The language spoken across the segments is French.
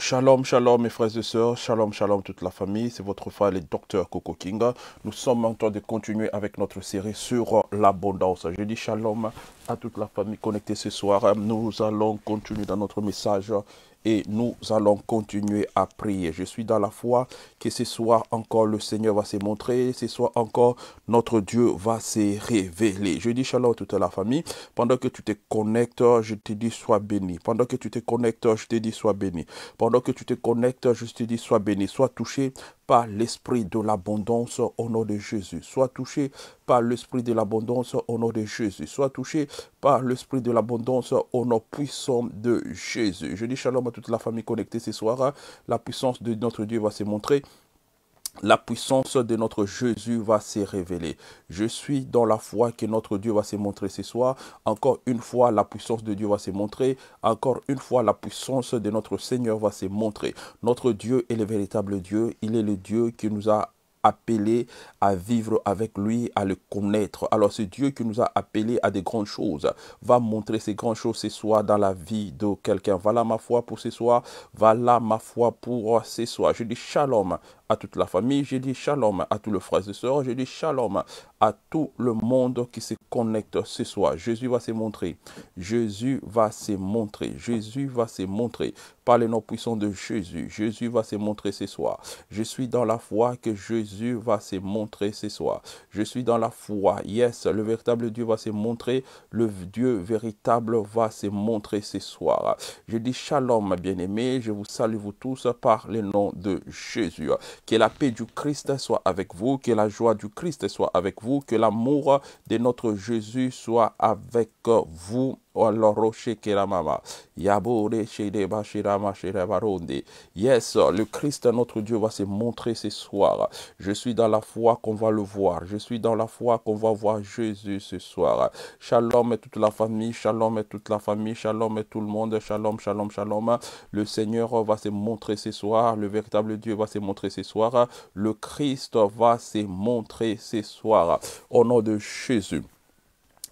Shalom, shalom mes frères et sœurs, shalom, shalom toute la famille, c'est votre frère le docteur Coco King. Nous sommes en train de continuer avec notre série sur l'abondance. Je dis shalom à toute la famille connectée ce soir. Nous allons continuer dans notre message et nous allons continuer à prier. Je suis dans la foi que ce soir encore le Seigneur va se montrer, ce soir encore notre Dieu va se révéler. Je dis shalom à toute la famille. Pendant que tu te connectes, je te dis sois béni. Pendant que tu te connectes, je te dis sois béni. Pendant que tu te connectes, je te dis sois béni. Sois touché par l'esprit de l'abondance au nom de Jésus. Sois touché par l'esprit de l'abondance au nom de Jésus. Sois touché par l'esprit de l'abondance au nom puissant de Jésus. Je dis shalom à toute la famille connectée ce soir. La puissance de notre Dieu va se montrer la puissance de notre Jésus va se révéler. Je suis dans la foi que notre Dieu va se montrer ce soir. Encore une fois, la puissance de Dieu va se montrer. Encore une fois, la puissance de notre Seigneur va se montrer. Notre Dieu est le véritable Dieu. Il est le Dieu qui nous a appelé à vivre avec lui, à le connaître. Alors c'est Dieu qui nous a appelés à des grandes choses va montrer ces grandes choses ce soir dans la vie de quelqu'un. Voilà ma foi pour ce soir. Voilà ma foi pour ce soir. Je dis shalom à toute la famille. Je dis shalom à tous les frères et sœurs. Je dis shalom à tout le monde qui se connecte ce soir. Jésus va se montrer. Jésus va se montrer. Jésus va se montrer par le nom puissant de Jésus. Jésus va se montrer ce soir. Je suis dans la foi que Jésus va se montrer ce soir. Je suis dans la foi. Yes, le véritable Dieu va se montrer. Le Dieu véritable va se montrer ce soir. Je dis shalom, bien aimé Je vous salue, vous tous, par le nom de Jésus. Que la paix du Christ soit avec vous. Que la joie du Christ soit avec vous. Que l'amour de notre Jésus soit avec vous Yes, le Christ, notre Dieu, va se montrer ce soir. Je suis dans la foi qu'on va le voir. Je suis dans la foi qu'on va voir Jésus ce soir. Shalom et toute la famille. Shalom et toute la famille. Shalom et tout le monde. Shalom, shalom, shalom. Le Seigneur va se montrer ce soir. Le véritable Dieu va se montrer ce soir. Le Christ va se montrer ce soir. Au nom de Jésus.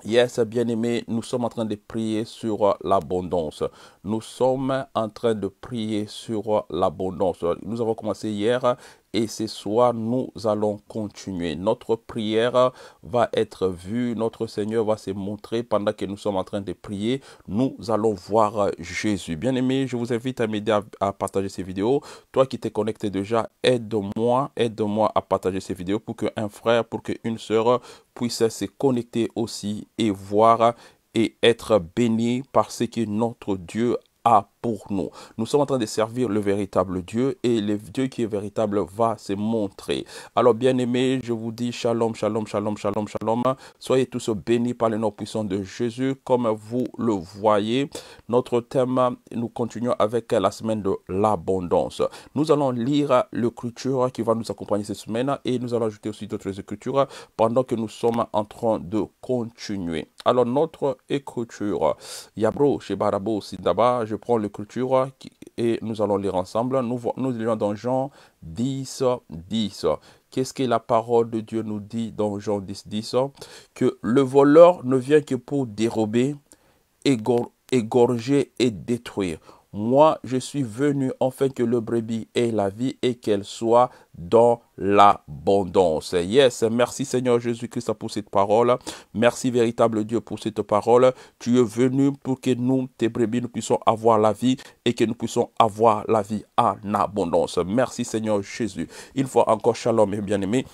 Yes, bien aimé. nous sommes en train de prier sur euh, l'abondance. Nous sommes en train de prier sur euh, l'abondance. Nous avons commencé hier et ce soir, nous allons continuer. Notre prière va être vue. Notre Seigneur va se montrer pendant que nous sommes en train de prier. Nous allons voir Jésus. Bien-aimé, je vous invite à m'aider à, partager ces vidéos. Toi qui t'es connecté déjà, aide-moi, aide-moi à partager ces vidéos pour qu'un frère, pour qu'une sœur puisse se connecter aussi et voir et être béni par ce que notre Dieu a nous. Nous sommes en train de servir le véritable Dieu et le Dieu qui est véritable va se montrer. Alors, bien aimé, je vous dis shalom, shalom, shalom, shalom, shalom. Soyez tous bénis par le nom puissant de Jésus, comme vous le voyez. Notre thème, nous continuons avec la semaine de l'abondance. Nous allons lire l'écriture qui va nous accompagner cette semaine et nous allons ajouter aussi d'autres écritures pendant que nous sommes en train de continuer. Alors, notre écriture, Yabro, Shebarabo, Sidaba, je prends le et nous allons lire ensemble. Nous, nous lisons dans Jean 10, 10. Qu'est-ce que la parole de Dieu nous dit dans Jean 10, 10 Que le voleur ne vient que pour dérober, égorger et détruire. Moi, je suis venu afin que le brebis ait la vie et qu'elle soit dans l'abondance. Yes, merci Seigneur Jésus-Christ pour cette parole. Merci véritable Dieu pour cette parole. Tu es venu pour que nous, tes brebis, nous puissions avoir la vie et que nous puissions avoir la vie en abondance. Merci Seigneur Jésus. Une fois encore, shalom et bien-aimés.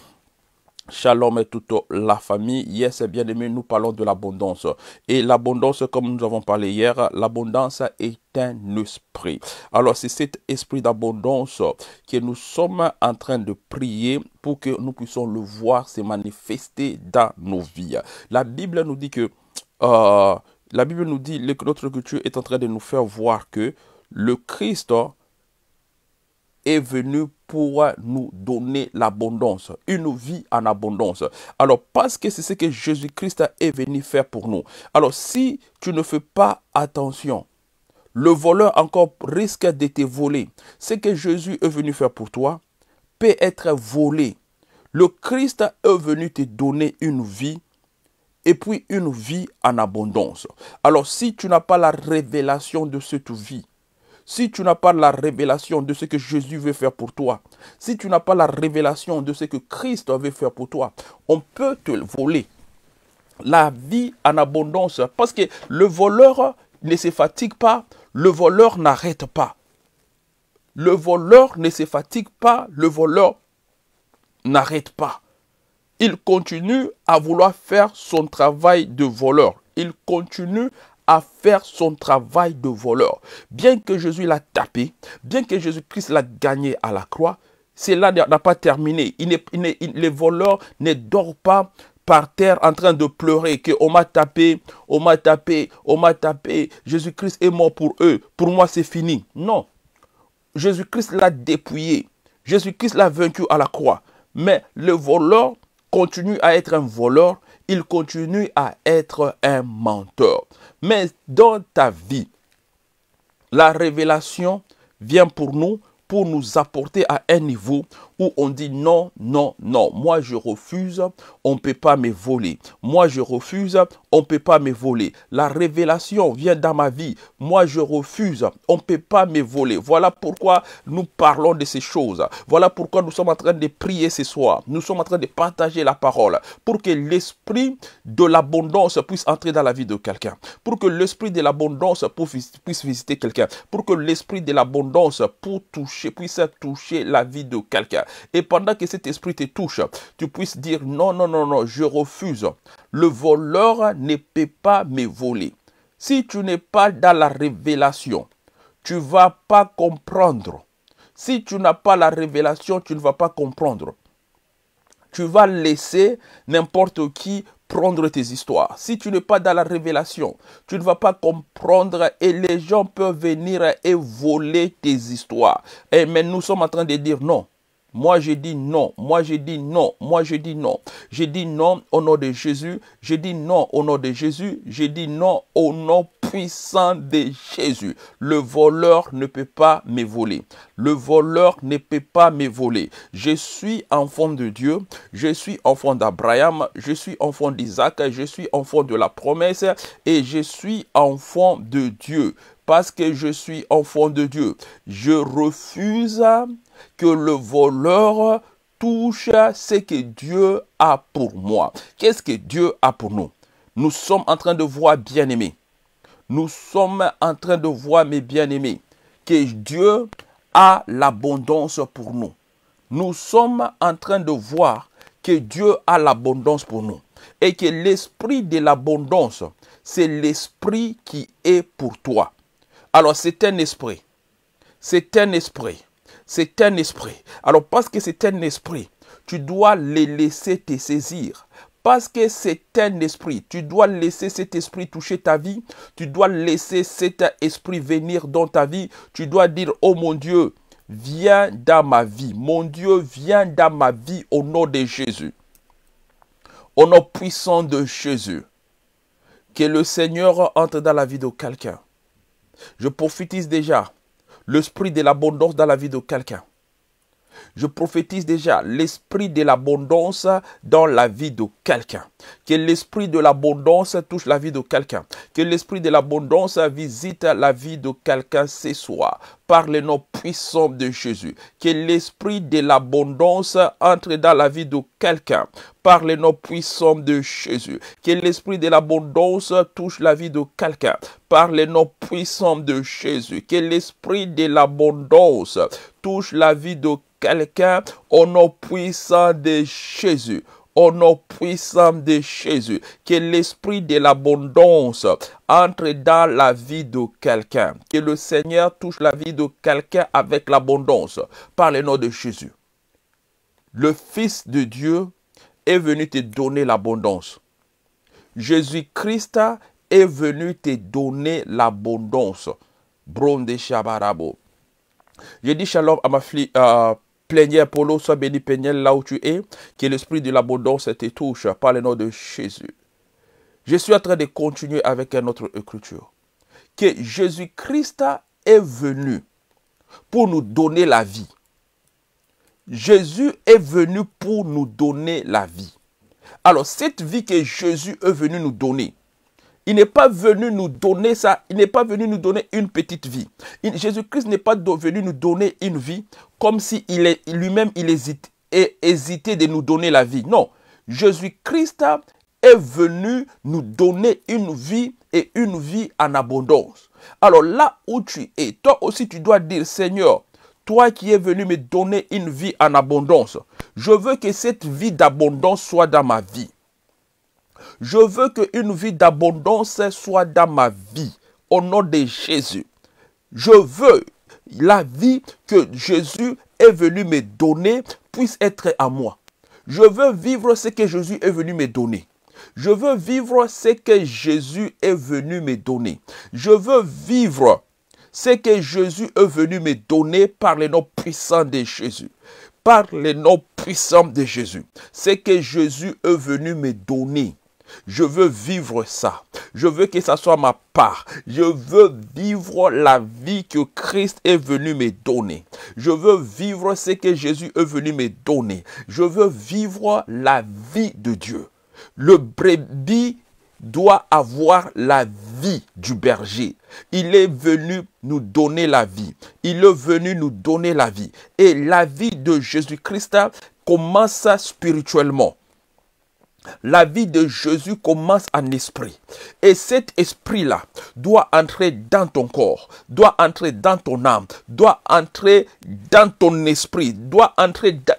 Shalom et toute la famille. yes, bien aimé, nous parlons de l'abondance. Et l'abondance, comme nous avons parlé hier, l'abondance est un esprit. Alors, c'est cet esprit d'abondance que nous sommes en train de prier pour que nous puissions le voir se manifester dans nos vies. La Bible nous dit que, euh, la Bible nous dit que notre culture est en train de nous faire voir que le Christ est venu pour nous donner l'abondance, une vie en abondance. Alors, parce que c'est ce que Jésus-Christ est venu faire pour nous. Alors, si tu ne fais pas attention, le voleur encore risque de te voler. Ce que Jésus est venu faire pour toi peut être volé. Le Christ est venu te donner une vie et puis une vie en abondance. Alors si tu n'as pas la révélation de cette vie, si tu n'as pas la révélation de ce que Jésus veut faire pour toi, si tu n'as pas la révélation de ce que Christ veut faire pour toi, on peut te voler la vie en abondance. Parce que le voleur ne se fatigue pas, le voleur n'arrête pas. Le voleur ne se fatigue pas, le voleur n'arrête pas. Il continue à vouloir faire son travail de voleur. Il continue à faire son travail de voleur. Bien que Jésus l'a tapé, bien que Jésus-Christ l'a gagné à la croix, cela n'a pas terminé. les voleurs ne dorment pas par terre en train de pleurer que on m'a tapé, on m'a tapé, on m'a tapé. Jésus-Christ est mort pour eux. Pour moi, c'est fini. Non. Jésus-Christ l'a dépouillé. Jésus-Christ l'a vaincu à la croix. Mais le voleur continue à être un voleur. Il continue à être un menteur. Mais dans ta vie, la révélation vient pour nous, pour nous apporter à un niveau on dit non, non, non, moi je refuse, on ne peut pas me voler. Moi je refuse, on ne peut pas me voler. La révélation vient dans ma vie. Moi je refuse, on ne peut pas me voler. Voilà pourquoi nous parlons de ces choses. Voilà pourquoi nous sommes en train de prier ce soir. Nous sommes en train de partager la parole pour que l'esprit de l'abondance puisse entrer dans la vie de quelqu'un. Pour que l'esprit de l'abondance puisse visiter quelqu'un. Pour que l'esprit de l'abondance pour toucher puisse toucher la vie de quelqu'un. Et pendant que cet esprit te touche, tu puisses dire non, non, non, non, je refuse. Le voleur ne peut pas me voler. Si tu n'es pas dans la révélation, tu vas pas comprendre. Si tu n'as pas la révélation, tu ne vas pas comprendre. Tu vas laisser n'importe qui prendre tes histoires. Si tu n'es pas dans la révélation, tu ne vas pas comprendre et les gens peuvent venir et voler tes histoires. Eh, mais nous sommes en train de dire non. Moi, je dis non. Moi, je dis non. Moi, je dis non. J'ai dit non au nom de Jésus. Je dis non au nom de Jésus. Je dis non au nom puissant de Jésus. Le voleur ne peut pas me voler. Le voleur ne peut pas me voler. Je suis enfant de Dieu. Je suis enfant d'Abraham. Je suis enfant d'Isaac. Je suis enfant de la promesse. Et je suis enfant de Dieu. Parce que je suis enfant de Dieu. Je refuse que le voleur touche ce que Dieu a pour moi. Qu'est-ce que Dieu a pour nous Nous sommes en train de voir, bien-aimés, nous sommes en train de voir, mes bien-aimés, que Dieu a l'abondance pour nous. Nous sommes en train de voir que Dieu a l'abondance pour nous. Et que l'esprit de l'abondance, c'est l'esprit qui est pour toi. Alors c'est un esprit. C'est un esprit. C'est un esprit. Alors parce que c'est un esprit, tu dois les laisser te saisir. Parce que c'est un esprit, tu dois laisser cet esprit toucher ta vie, tu dois laisser cet esprit venir dans ta vie, tu dois dire, oh mon Dieu, viens dans ma vie, mon Dieu, viens dans ma vie au nom de Jésus, au nom puissant de Jésus. Que le Seigneur entre dans la vie de quelqu'un. Je profite déjà l'esprit de l'abondance dans la vie de quelqu'un. Je prophétise déjà l'esprit de l'abondance dans la vie de quelqu'un. Que l'esprit de l'abondance touche la vie de quelqu'un. Que l'esprit de l'abondance visite la vie de quelqu'un ce soir par le nom puissant de Jésus. Que l'esprit de l'abondance entre dans la vie de quelqu'un par le nom puissant de Jésus. Que l'esprit de l'abondance touche la vie de quelqu'un par le nom puissant de Jésus. Que l'esprit de l'abondance touche la vie de quelqu'un quelqu'un au nom puissant de Jésus au nom puissant de Jésus, que l'esprit de l'abondance entre dans la vie de quelqu'un, que le Seigneur touche la vie de quelqu'un avec l'abondance, par le nom de Jésus. Le Fils de Dieu est venu te donner l'abondance. Jésus-Christ est venu te donner l'abondance. Bronde Shabarabo. J'ai dit shalom à ma, fille, euh, Plaignez Apollo, sois béni, Péniel, là où tu es. Que l'esprit de l'abondance te touche par le nom de Jésus. Je suis en train de continuer avec autre écriture. Que Jésus-Christ est venu pour nous donner la vie. Jésus est venu pour nous donner la vie. Alors cette vie que Jésus est venu nous donner, il n'est pas venu nous donner ça. Il n'est pas venu nous donner une petite vie. Jésus-Christ n'est pas venu nous donner une vie comme si il lui-même il hésite, et hésitait de nous donner la vie. Non. Jésus-Christ est venu nous donner une vie et une vie en abondance. Alors là où tu es, toi aussi tu dois dire Seigneur, toi qui es venu me donner une vie en abondance, je veux que cette vie d'abondance soit dans ma vie. Je veux qu'une vie d'abondance soit dans ma vie, au nom de Jésus. Je veux la vie que Jésus est venu me donner puisse être à moi. Je veux vivre ce que Jésus est venu me donner. Je veux vivre ce que Jésus est venu me donner. Je veux vivre ce que Jésus est venu me donner par le nom puissant de Jésus. Par le nom puissant de Jésus. Ce que Jésus est venu me donner. Je veux vivre ça. Je veux que ça soit ma part. Je veux vivre la vie que Christ est venu me donner. Je veux vivre ce que Jésus est venu me donner. Je veux vivre la vie de Dieu. Le brebis doit avoir la vie du berger. Il est venu nous donner la vie. Il est venu nous donner la vie. Et la vie de Jésus-Christ commence spirituellement. La vie de Jésus commence en esprit. Et cet esprit-là doit entrer dans ton corps, doit entrer dans ton âme, doit entrer dans ton esprit, doit entrer dans...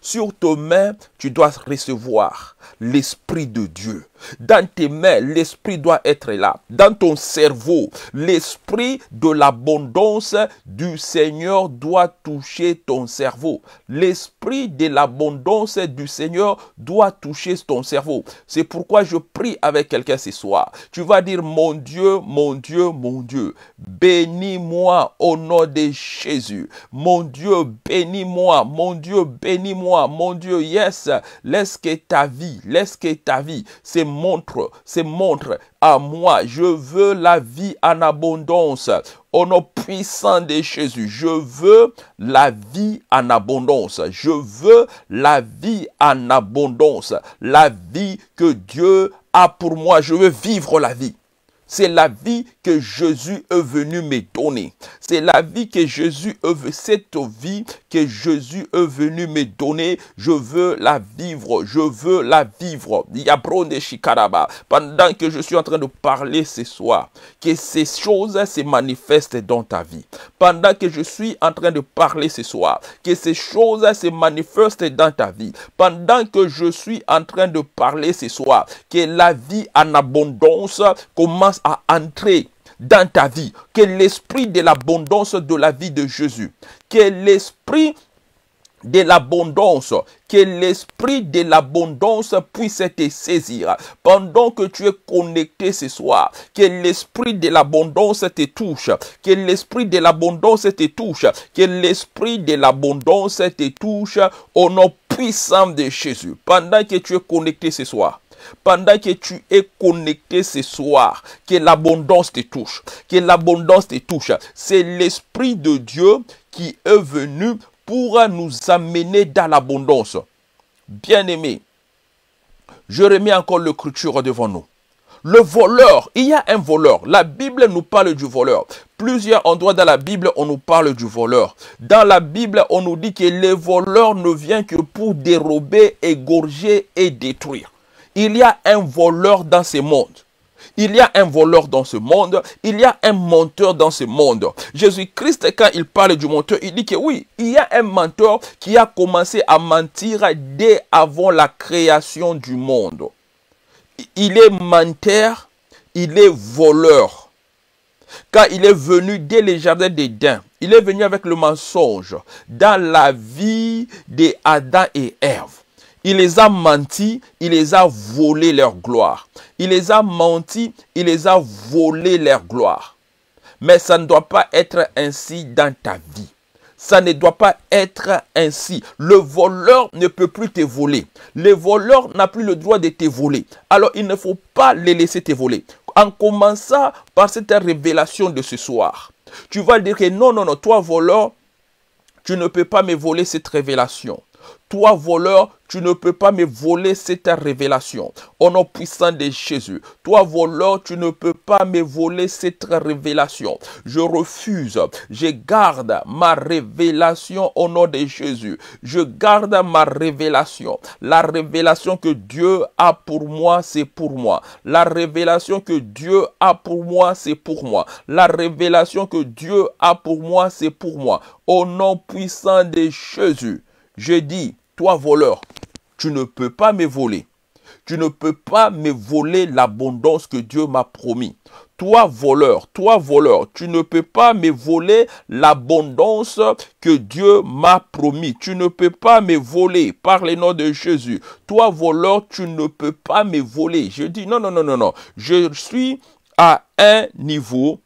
Sur tes mains, tu dois recevoir l'Esprit de Dieu. Dans tes mains, l'Esprit doit être là. Dans ton cerveau, l'Esprit de l'abondance du Seigneur doit toucher ton cerveau. L'Esprit de l'abondance du Seigneur doit toucher ton cerveau. C'est pourquoi je prie avec quelqu'un ce soir. Tu vas dire, mon Dieu, mon Dieu, mon Dieu, bénis-moi au nom de Jésus. Mon Dieu, bénis-moi, mon Dieu, bénis-moi, mon Dieu, yes, laisse que ta vie laisse que ta vie se montre, se montre à moi. Je veux la vie en abondance. Au nom puissant de Jésus, je veux la vie en abondance. Je veux la vie en abondance. La vie que Dieu a pour moi. Je veux vivre la vie. C'est la vie que Jésus est venu me donner. C'est la vie que Jésus veut cette vie Jésus est venu me donner, je veux la vivre, je veux la vivre. pendant que je suis en train de parler ce soir, que ces choses se manifestent dans ta vie. Pendant que je suis en train de parler ce soir, que ces choses se manifestent dans ta vie. Pendant que je suis en train de parler ce soir, que la vie en abondance commence à entrer dans ta vie. Que l'esprit de l'abondance de la vie de Jésus, que l'esprit de l'abondance, que l'esprit de l'abondance puisse te saisir. Pendant que tu es connecté ce soir, que l'esprit de l'abondance te touche, que l'esprit de l'abondance te touche, que l'esprit de l'abondance te touche au nom puissant de Jésus. Pendant que tu es connecté ce soir, pendant que tu es connecté ce soir, que l'abondance te touche, que l'abondance te touche. C'est l'Esprit de Dieu qui est venu pour nous amener dans l'abondance. Bien-aimé, je remets encore le l'écriture devant nous. Le voleur, il y a un voleur. La Bible nous parle du voleur. Plusieurs endroits dans la Bible, on nous parle du voleur. Dans la Bible, on nous dit que le voleur ne vient que pour dérober, égorger et détruire il y a un voleur dans ce monde. Il y a un voleur dans ce monde, il y a un menteur dans ce monde. Jésus-Christ, quand il parle du menteur, il dit que oui, il y a un menteur qui a commencé à mentir dès avant la création du monde. Il est menteur, il est voleur. Car il est venu dès les jardins d'Éden, il est venu avec le mensonge dans la vie d'Adam et Ève. Il les a menti, il les a volé leur gloire. Il les a menti, il les a volé leur gloire. Mais ça ne doit pas être ainsi dans ta vie. Ça ne doit pas être ainsi. Le voleur ne peut plus te voler. Le voleur n'a plus le droit de te voler. Alors il ne faut pas les laisser te voler. En commençant par cette révélation de ce soir, tu vas dire que non, non, non, toi voleur, tu ne peux pas me voler cette révélation. Toi, voleur, tu ne peux pas me voler cette révélation. Au nom puissant de Jésus. Toi, voleur, tu ne peux pas me voler cette révélation. Je refuse. Je garde ma révélation au nom de Jésus. Je garde ma révélation. La révélation que Dieu a pour moi, c'est pour moi. La révélation que Dieu a pour moi, c'est pour moi. La révélation que Dieu a pour moi, c'est pour moi. Au nom puissant de Jésus. Je dis, toi voleur, tu ne peux pas me voler. Tu ne peux pas me voler l'abondance que Dieu m'a promis. Toi voleur, toi voleur, tu ne peux pas me voler l'abondance que Dieu m'a promis. Tu ne peux pas me voler par les noms de Jésus. Toi voleur, tu ne peux pas me voler. Je dis non, non, non, non, non. Je suis à un niveau.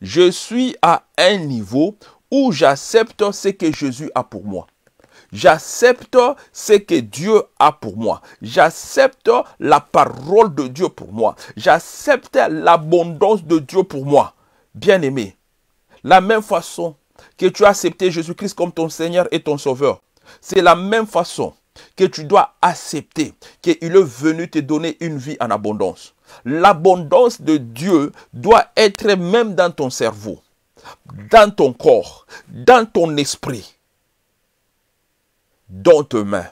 Je suis à un niveau où j'accepte ce que Jésus a pour moi. J'accepte ce que Dieu a pour moi. J'accepte la parole de Dieu pour moi. J'accepte l'abondance de Dieu pour moi. Bien-aimé, la même façon que tu as accepté Jésus-Christ comme ton Seigneur et ton Sauveur, c'est la même façon que tu dois accepter qu'il est venu te donner une vie en abondance. L'abondance de Dieu doit être même dans ton cerveau dans ton corps, dans ton esprit, dans tes mains.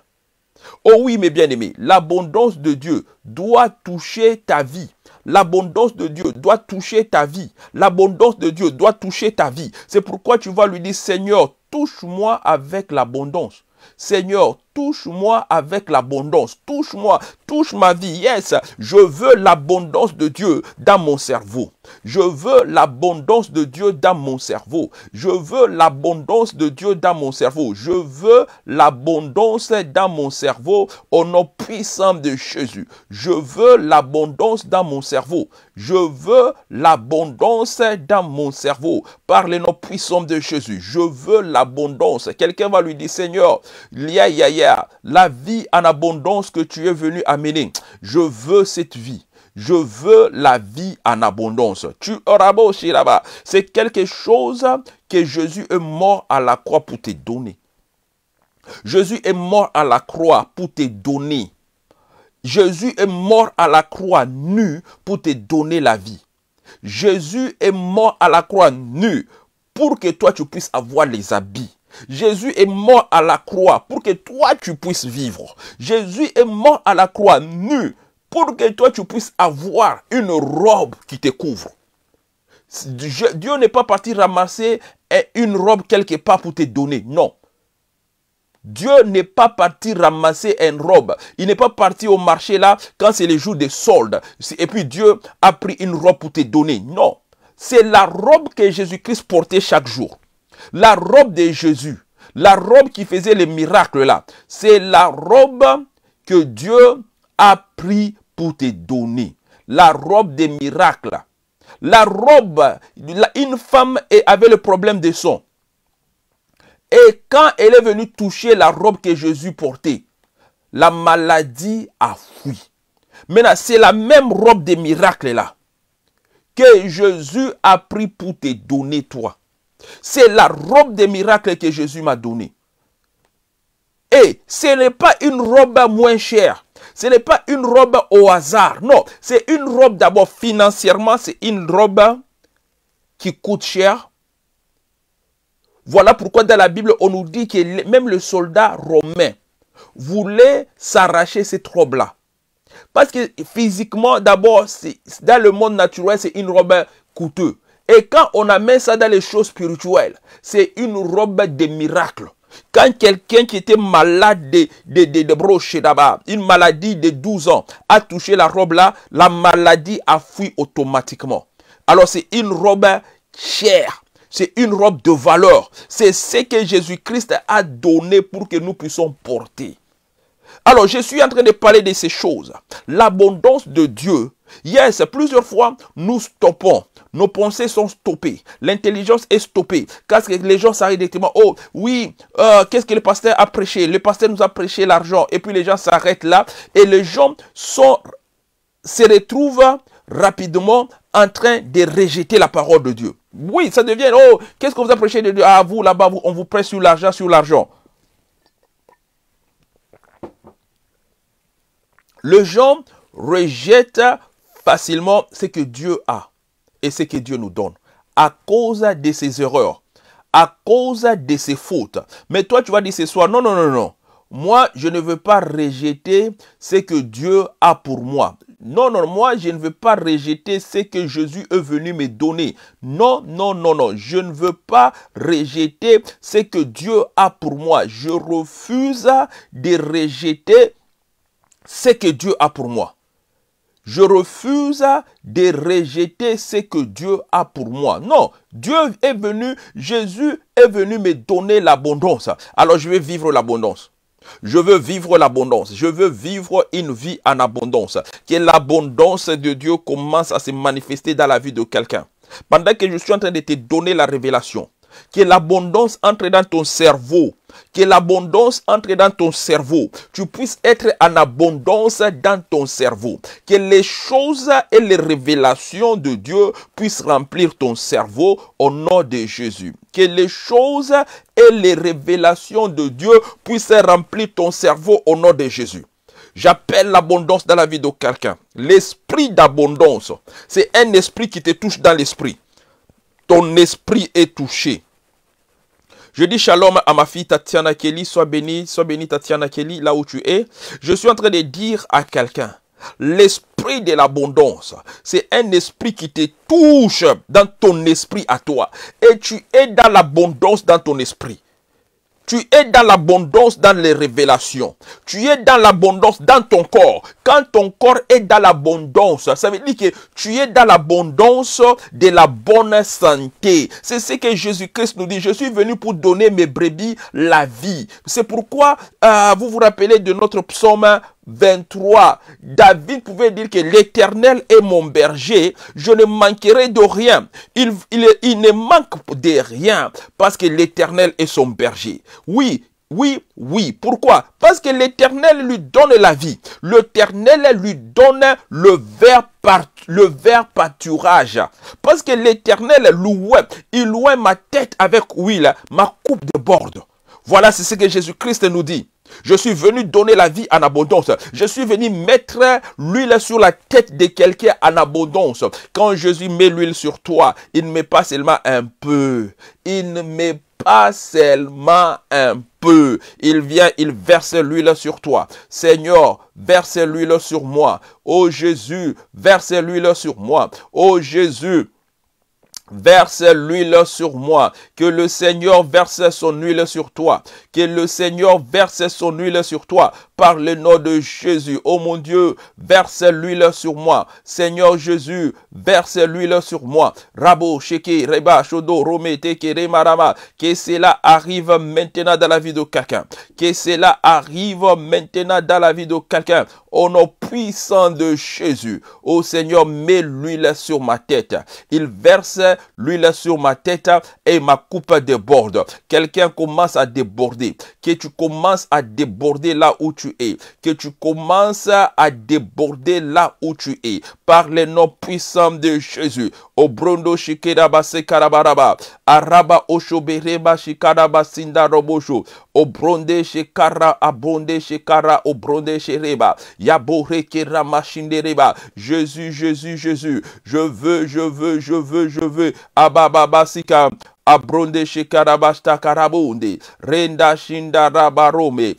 Oh oui, mes bien-aimés, l'abondance de Dieu doit toucher ta vie. L'abondance de Dieu doit toucher ta vie. L'abondance de Dieu doit toucher ta vie. C'est pourquoi tu vas lui dire, Seigneur, touche-moi avec l'abondance. Seigneur, touche-moi avec l'abondance, touche-moi, touche ma vie. Yes, je veux l'abondance de Dieu dans mon cerveau. Je veux l'abondance de Dieu dans mon cerveau. Je veux l'abondance de Dieu dans mon cerveau. Je veux l'abondance dans mon cerveau au nom puissant de Jésus. Je veux l'abondance dans mon cerveau. Je veux l'abondance dans mon cerveau par le nom puissant de Jésus. Je veux l'abondance. Quelqu'un va lui dire, Seigneur, yeah, yeah, la vie en abondance que tu es venu amener. Je veux cette vie. Je veux la vie en abondance. Tu auras beau là-bas. C'est quelque chose que Jésus est mort à la croix pour te donner. Jésus est mort à la croix pour te donner. Jésus est mort à la croix nu pour te donner la vie. Jésus est mort à la croix nu pour que toi tu puisses avoir les habits. Jésus est mort à la croix pour que toi tu puisses vivre. Jésus est mort à la croix nu pour que toi tu puisses avoir une robe qui te couvre. Dieu n'est pas parti ramasser une robe quelque part pour te donner. Non. Dieu n'est pas parti ramasser une robe. Il n'est pas parti au marché là quand c'est le jour des soldes. Et puis Dieu a pris une robe pour te donner. Non. C'est la robe que Jésus-Christ portait chaque jour. La robe de Jésus, la robe qui faisait les miracles là, c'est la robe que Dieu a pris pour te donner. La robe des miracles. La robe, une femme avait le problème de son. Et quand elle est venue toucher la robe que Jésus portait, la maladie a fui. Maintenant, c'est la même robe des miracles là que Jésus a pris pour te donner toi. C'est la robe des miracles que Jésus m'a donnée. Et ce n'est pas une robe moins chère. Ce n'est pas une robe au hasard. Non, c'est une robe d'abord financièrement, c'est une robe qui coûte cher. Voilà pourquoi dans la Bible, on nous dit que même le soldat romain voulait s'arracher cette robe-là. Parce que physiquement, d'abord, dans le monde naturel, c'est une robe coûteuse. Et quand on amène ça dans les choses spirituelles, c'est une robe de miracle. Quand quelqu'un qui était malade de, de, d'abord, une maladie de 12 ans, a touché la robe là, la maladie a fui automatiquement. Alors c'est une robe chère. C'est une robe de valeur. C'est ce que Jésus-Christ a donné pour que nous puissions porter. Alors, je suis en train de parler de ces choses. L'abondance de Dieu. Yes, plusieurs fois, nous stoppons. Nos pensées sont stoppées. L'intelligence est stoppée. Parce que les gens s'arrêtent directement. Oh, oui, euh, qu'est-ce que le pasteur a prêché Le pasteur nous a prêché l'argent. Et puis les gens s'arrêtent là. Et les gens sont, se retrouvent rapidement en train de rejeter la parole de Dieu. Oui, ça devient, oh, qu'est-ce que vous a prêché de Dieu Ah, vous là-bas, on vous prêche sur l'argent, sur l'argent. Le gens rejettent facilement ce que Dieu a ce que Dieu nous donne à cause de ses erreurs, à cause de ses fautes. Mais toi, tu vas dire ce soir, non, non, non, non. Moi, je ne veux pas rejeter ce que Dieu a pour moi. Non, non, moi, je ne veux pas rejeter ce que Jésus est venu me donner. Non, non, non, non. Je ne veux pas rejeter ce que Dieu a pour moi. Je refuse de rejeter ce que Dieu a pour moi je refuse de rejeter ce que Dieu a pour moi. Non, Dieu est venu, Jésus est venu me donner l'abondance. Alors je vais vivre l'abondance. Je veux vivre l'abondance. Je veux vivre une vie en abondance. Que l'abondance de Dieu commence à se manifester dans la vie de quelqu'un. Pendant que je suis en train de te donner la révélation, que l'abondance entre dans ton cerveau que l'abondance entre dans ton cerveau. Tu puisses être en abondance dans ton cerveau. Que les choses et les révélations de Dieu puissent remplir ton cerveau au nom de Jésus. Que les choses et les révélations de Dieu puissent remplir ton cerveau au nom de Jésus. J'appelle l'abondance dans la vie de quelqu'un. L'esprit d'abondance, c'est un esprit qui te touche dans l'esprit. Ton esprit est touché. Je dis shalom à ma fille Tatiana Kelly, sois bénie, sois bénie Tatiana Kelly, là où tu es. Je suis en train de dire à quelqu'un, l'esprit de l'abondance, c'est un esprit qui te touche dans ton esprit à toi. Et tu es dans l'abondance dans ton esprit. Tu es dans l'abondance dans les révélations. Tu es dans l'abondance dans ton corps. Quand ton corps est dans l'abondance, ça veut dire que tu es dans l'abondance de la bonne santé. C'est ce que Jésus-Christ nous dit. Je suis venu pour donner mes brebis la vie. C'est pourquoi euh, vous vous rappelez de notre psaume 23, David pouvait dire que l'Éternel est mon berger, je ne manquerai de rien. Il, ne manque de rien parce que l'Éternel est son berger. Oui, oui, oui. Pourquoi Parce que l'Éternel lui donne la vie. L'Éternel lui donne le le vert pâturage. Parce que l'Éternel louait, il louait ma tête avec huile, ma coupe de borde. Voilà, c'est ce que Jésus-Christ nous dit. Je suis venu donner la vie en abondance. Je suis venu mettre l'huile sur la tête de quelqu'un en abondance. Quand Jésus met l'huile sur toi, il ne met pas seulement un peu. Il ne met pas seulement un peu. Il vient, il verse l'huile sur toi. Seigneur, verse l'huile sur moi. Oh Jésus, verse l'huile sur moi. Oh Jésus, Verse l'huile sur moi, que le Seigneur verse son huile sur toi, que le Seigneur verse son huile sur toi par le nom de Jésus. Oh mon Dieu, verse l'huile sur moi. Seigneur Jésus, verse l'huile sur moi. Rabo, Sheke, Reba, Shodo, Rome, Tekere, Marama. Que cela arrive maintenant dans la vie de quelqu'un. Que cela arrive maintenant dans la vie de quelqu'un. Au nom puissant de Jésus. Oh Seigneur, mets l'huile sur ma tête. Il verse l'huile sur ma tête et ma coupe déborde. Quelqu'un commence à déborder. Que tu commences à déborder là où tu tu que tu commences à déborder là où tu es, par les noms puissants de Jésus. Obrondo shikerabase karabaraba, araba oshobereba shikadaba robosho, obronde shikara abonde shikara obronde shereba, yabore keramashindereba. Jésus, Jésus, Jésus, je veux, je veux, je veux, je veux, abababasika abronde renda shindarabarome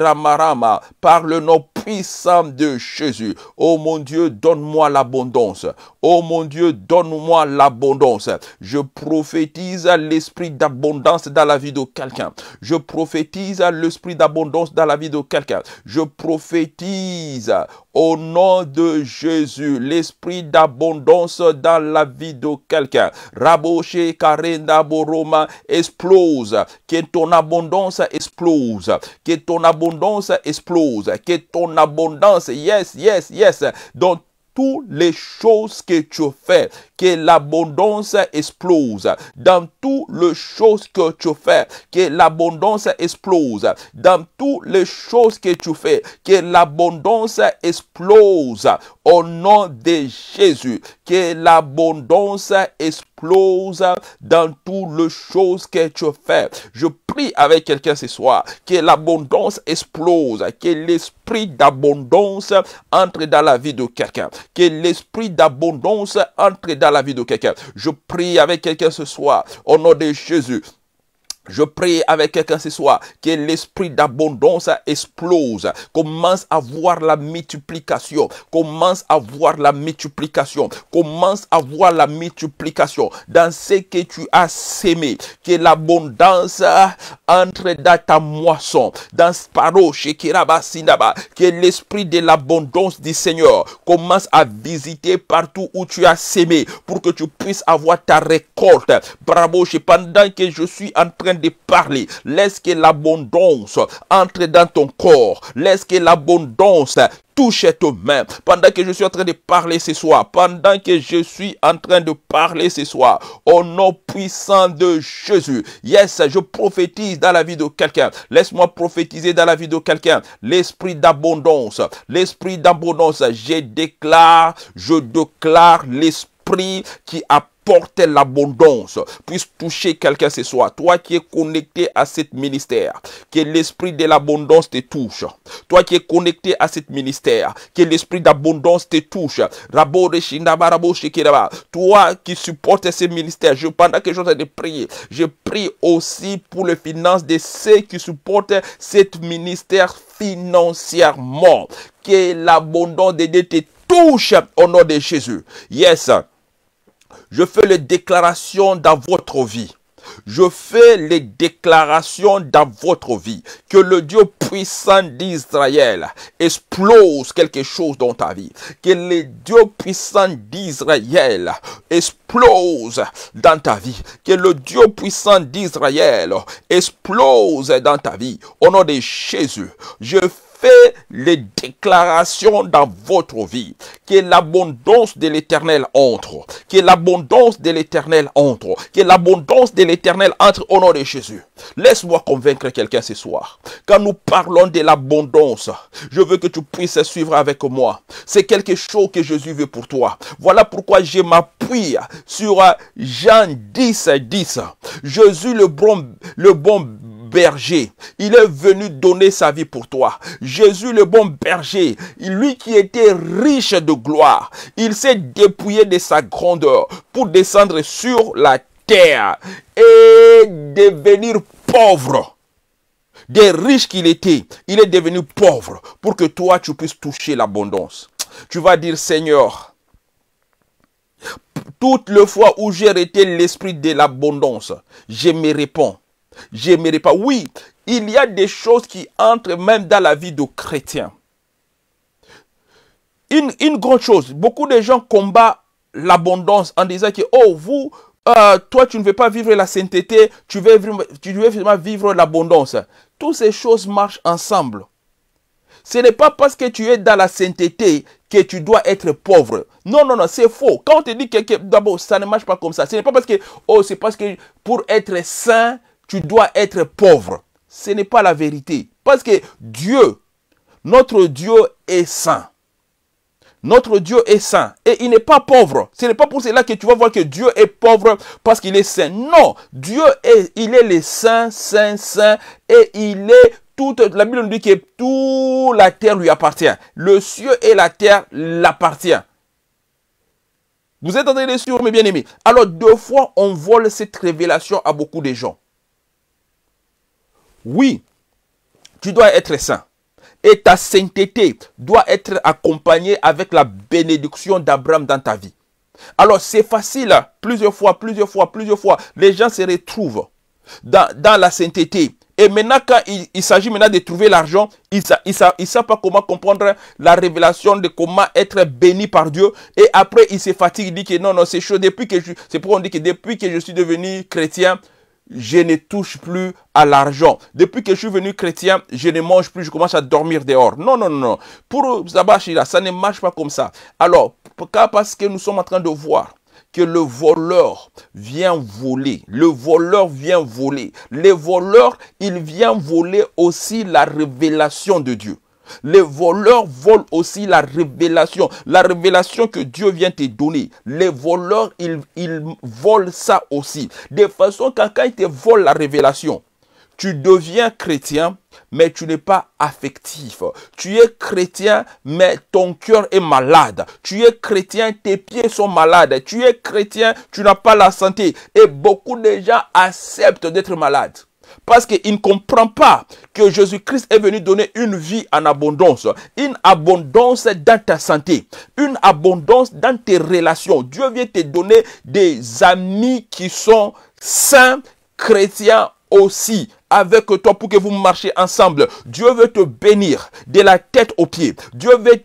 ramarama par le nom puissant de Jésus. Oh mon Dieu, donne-moi l'abondance. Oh mon Dieu, donne-moi l'abondance. Je prophétise l'esprit d'abondance dans la vie de quelqu'un. Je prophétise l'esprit d'abondance dans la vie de quelqu'un. Je prophétise, au nom de Jésus, l'esprit d'abondance dans la vie de quelqu'un. Raboche Karenda Boroma explose. Que ton abondance explose. Que ton abondance explose. Que ton abondance, yes, yes, yes, dans toutes les choses que tu fais, que l'abondance explose. Dans toutes les choses que tu fais, que l'abondance explose. Dans toutes les choses que tu fais, que l'abondance explose. Au nom de Jésus, que l'abondance explose dans tout les choses que tu fais. Je prie avec quelqu'un ce soir que l'abondance explose, que l'esprit d'abondance entre dans la vie de quelqu'un, que l'esprit d'abondance entre dans la vie de quelqu'un. Je prie avec quelqu'un ce soir au nom de Jésus je prie avec quelqu'un ce soir que l'esprit d'abondance explose, commence à voir la multiplication, commence à voir la multiplication, commence à voir la multiplication dans ce que tu as semé, que l'abondance entre dans ta moisson, dans que l'esprit de l'abondance du Seigneur commence à visiter partout où tu as semé pour que tu puisses avoir ta récolte. Bravo, pendant que je suis en train de parler. Laisse que l'abondance entre dans ton corps. Laisse que l'abondance touche tes mains. Pendant que je suis en train de parler ce soir, pendant que je suis en train de parler ce soir, au nom puissant de Jésus. Yes, je prophétise dans la vie de quelqu'un. Laisse-moi prophétiser dans la vie de quelqu'un. L'esprit d'abondance, l'esprit d'abondance. Je déclare, je déclare l'esprit qui a porter l'abondance puisse toucher quelqu'un ce soir. Toi qui es connecté à ce ministère, que l'esprit de l'abondance te touche. Toi qui es connecté à ce ministère, que l'esprit d'abondance te touche. Toi qui supportes ce ministère, je pendant que je de prier, je prie aussi pour les finances de ceux qui supportent cet ministère financièrement. Que l'abondance de Dieu te touche au nom de Jésus. Yes. Je fais les déclarations dans votre vie. Je fais les déclarations dans votre vie. Que le Dieu puissant d'Israël explose quelque chose dans ta vie. Que le Dieu puissant d'Israël explose dans ta vie. Que le Dieu puissant d'Israël explose dans ta vie. Au nom de Jésus, je fais fait les déclarations dans votre vie. Que l'abondance de l'éternel entre. Que l'abondance de l'éternel entre. Que l'abondance de l'éternel entre au nom de Jésus. Laisse-moi convaincre quelqu'un ce soir. Quand nous parlons de l'abondance, je veux que tu puisses suivre avec moi. C'est quelque chose que Jésus veut pour toi. Voilà pourquoi je m'appuie sur Jean 10, 10. Jésus, le bon, le bon berger. Il est venu donner sa vie pour toi. Jésus, le bon berger, lui qui était riche de gloire, il s'est dépouillé de sa grandeur pour descendre sur la terre et devenir pauvre. Des riches qu'il était, il est devenu pauvre pour que toi, tu puisses toucher l'abondance. Tu vas dire, Seigneur, toute le fois où j'ai arrêté l'esprit de l'abondance, je me réponds. J'aimerais pas. Oui, il y a des choses qui entrent même dans la vie de chrétien. Une, grande chose, beaucoup de gens combattent l'abondance en disant que, oh, vous, euh, toi, tu ne veux pas vivre la sainteté, tu veux, tu veux vivre l'abondance. Toutes ces choses marchent ensemble. Ce n'est pas parce que tu es dans la sainteté que tu dois être pauvre. Non, non, non, c'est faux. Quand on te dit que, que d'abord, ça ne marche pas comme ça. Ce n'est pas parce que, oh, c'est parce que pour être saint, tu dois être pauvre. Ce n'est pas la vérité. Parce que Dieu, notre Dieu est saint. Notre Dieu est saint et il n'est pas pauvre. Ce n'est pas pour cela que tu vas voir que Dieu est pauvre parce qu'il est saint. Non, Dieu est, il est le saint, saint, saint et il est toute, la Bible nous dit que toute la terre lui appartient. Le ciel et la terre l'appartient. Vous êtes en train de suivre, mes bien-aimés. Alors, deux fois, on vole cette révélation à beaucoup de gens. Oui, tu dois être saint. Et ta sainteté doit être accompagnée avec la bénédiction d'Abraham dans ta vie. Alors c'est facile, plusieurs fois, plusieurs fois, plusieurs fois, les gens se retrouvent dans, la sainteté. Et maintenant, quand il, s'agit maintenant de trouver l'argent, ils ne il, savent pas comment comprendre la révélation de comment être béni par Dieu. Et après, ils se fatiguent, ils disent que non, non, c'est chaud. Depuis que je, c'est pourquoi on dit que depuis que je suis devenu chrétien, je ne touche plus à l'argent. Depuis que je suis venu chrétien, je ne mange plus, je commence à dormir dehors. Non, non, non. Pour Zabashira, ça ne marche pas comme ça. Alors, parce que nous sommes en train de voir que le voleur vient voler. Le voleur vient voler. Le voleur, il vient voler aussi la révélation de Dieu. Les voleurs volent aussi la révélation, la révélation que Dieu vient te donner. Les voleurs, ils, volent ça aussi. De façon qu'un quand ils te volent la révélation, tu deviens chrétien, mais tu n'es pas affectif. Tu es chrétien, mais ton cœur est malade. Tu es chrétien, tes pieds sont malades. Tu es chrétien, tu n'as pas la santé. Et beaucoup de gens acceptent d'être malades. Parce qu'il ne comprend pas que Jésus-Christ est venu donner une vie en abondance, une abondance dans ta santé, une abondance dans tes relations. Dieu vient te donner des amis qui sont saints, chrétiens aussi, avec toi pour que vous marchiez ensemble. Dieu veut te bénir de la tête aux pieds. Dieu veut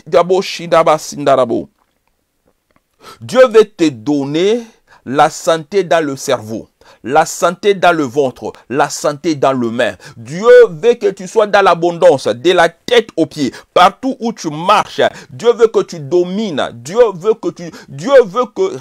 Dieu veut te donner la santé dans le cerveau la santé dans le ventre, la santé dans le main. Dieu veut que tu sois dans l'abondance, de la tête aux pieds, partout où tu marches. Dieu veut que tu domines. Dieu veut que tu, Dieu veut que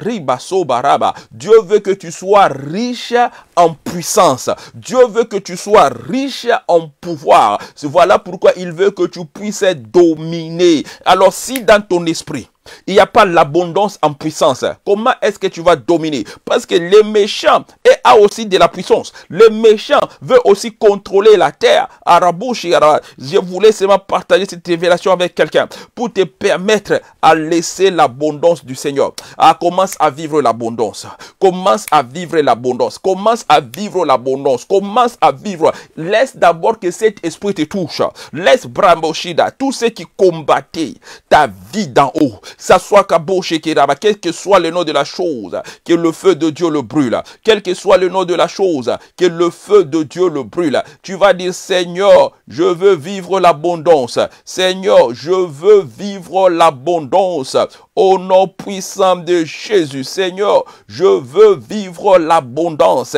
Dieu veut que tu sois riche en puissance. Dieu veut que tu sois riche en pouvoir. Voilà pourquoi il veut que tu puisses dominer. Alors si dans ton esprit, il n'y a pas l'abondance en puissance. Comment est-ce que tu vas dominer Parce que les méchants a aussi de la puissance. Le méchant veut aussi contrôler la terre. Arabouche, je voulais seulement partager cette révélation avec quelqu'un pour te permettre à laisser l'abondance du Seigneur. Ah, commence à vivre l'abondance. Commence à vivre l'abondance. Commence à vivre l'abondance. Commence à vivre. Laisse d'abord que cet esprit te touche. Laisse Bramboshida, tous ceux qui combattaient ta vie d'en haut, ça soit qui quel que soit le nom de la chose, que le feu de Dieu le brûle, quel que soit le nom de la chose, que le feu de Dieu le brûle, tu vas dire, Seigneur, je veux vivre l'abondance. Seigneur, je veux vivre l'abondance. Au nom puissant de Jésus, Seigneur, je veux vivre l'abondance.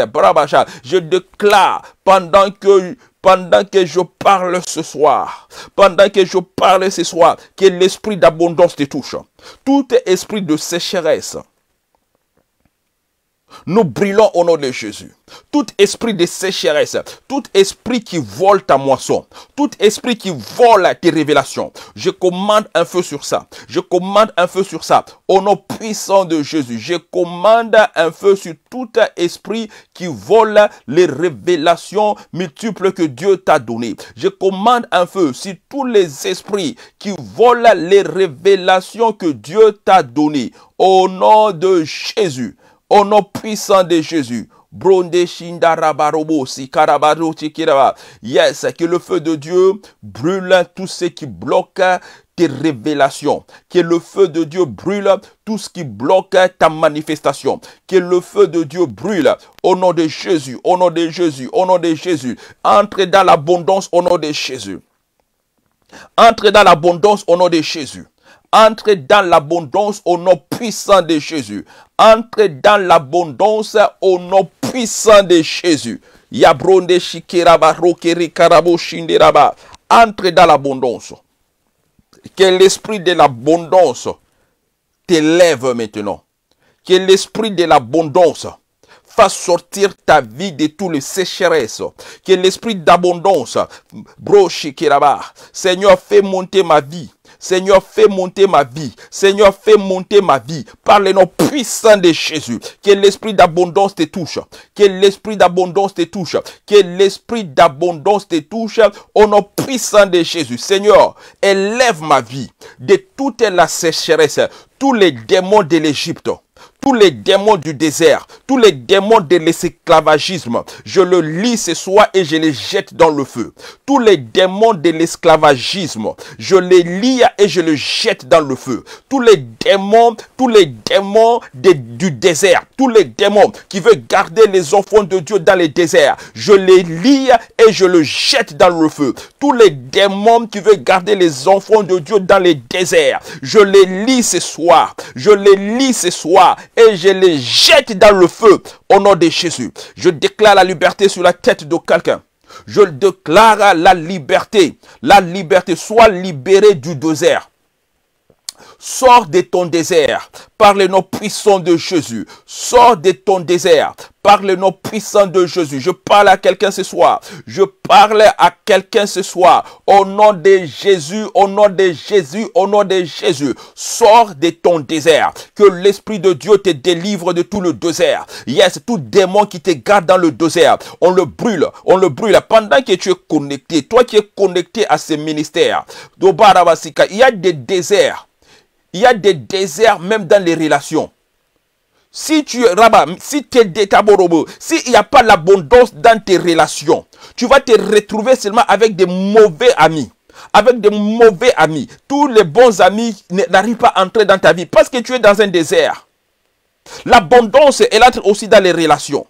Je déclare pendant que pendant que je parle ce soir, pendant que je parle ce soir, que l'esprit d'abondance te touche. Tout esprit de sécheresse, nous brûlons au nom de Jésus. Tout esprit de sécheresse, tout esprit qui vole ta moisson, tout esprit qui vole tes révélations, je commande un feu sur ça. Je commande un feu sur ça. Au nom puissant de Jésus, je commande un feu sur tout esprit qui vole les révélations multiples que Dieu t'a données. Je commande un feu sur tous les esprits qui volent les révélations que Dieu t'a données. Au nom de Jésus, au nom puissant de Jésus. Yes, que le feu de Dieu brûle tout ce qui bloque tes révélations. Que le feu de Dieu brûle tout ce qui bloque ta manifestation. Que le feu de Dieu brûle au nom de Jésus, au nom de Jésus, au nom de Jésus. Entre dans l'abondance au nom de Jésus. Entre dans l'abondance au nom de Jésus. Entrez dans l'abondance au nom puissant de Jésus. Entrez dans l'abondance au nom puissant de Jésus. Yabronde Entrez dans l'abondance. Que l'esprit de l'abondance t'élève maintenant. Que l'esprit de l'abondance fasse sortir ta vie de tous les sécheresses. Que l'esprit d'abondance, Seigneur, fais monter ma vie Seigneur, fais monter ma vie. Seigneur, fais monter ma vie par le nom puissant de Jésus. Que l'esprit d'abondance te touche. Que l'esprit d'abondance te touche. Que l'esprit d'abondance te touche au nom puissant de Jésus. Seigneur, élève ma vie de toute la sécheresse, tous les démons de l'Égypte tous les démons du désert, tous les démons de l'esclavagisme, je le lis ce soir et je les jette dans le feu. Tous les démons de l'esclavagisme, je les lis et je les jette dans le feu. Tous les démons, tous les démons du désert, tous les démons qui veulent garder les enfants de Dieu dans les déserts, je les lis et je le jette dans le feu. Tous les démons qui veulent garder les enfants de Dieu dans les déserts, je les lis ce soir, je les lis ce soir et je les jette dans le feu au nom de Jésus. Je déclare la liberté sur la tête de quelqu'un. Je déclare la liberté. La liberté. soit libérée du désert. Sors de ton désert par le nom puissant de Jésus. Sors de ton désert par le nom puissant de Jésus. Je parle à quelqu'un ce soir. Je parle à quelqu'un ce soir. Au nom de Jésus, au nom de Jésus, au nom de Jésus. Sors de ton désert. Que l'Esprit de Dieu te délivre de tout le désert. Yes, tout démon qui te garde dans le désert. On le brûle. On le brûle. Pendant que tu es connecté, toi qui es connecté à ce ministère, il y a des déserts il y a des déserts même dans les relations. Si tu es rabat, si tu es détaborobo, s'il n'y a pas l'abondance dans tes relations, tu vas te retrouver seulement avec des mauvais amis. Avec des mauvais amis. Tous les bons amis n'arrivent pas à entrer dans ta vie parce que tu es dans un désert. L'abondance, elle entre aussi dans les relations.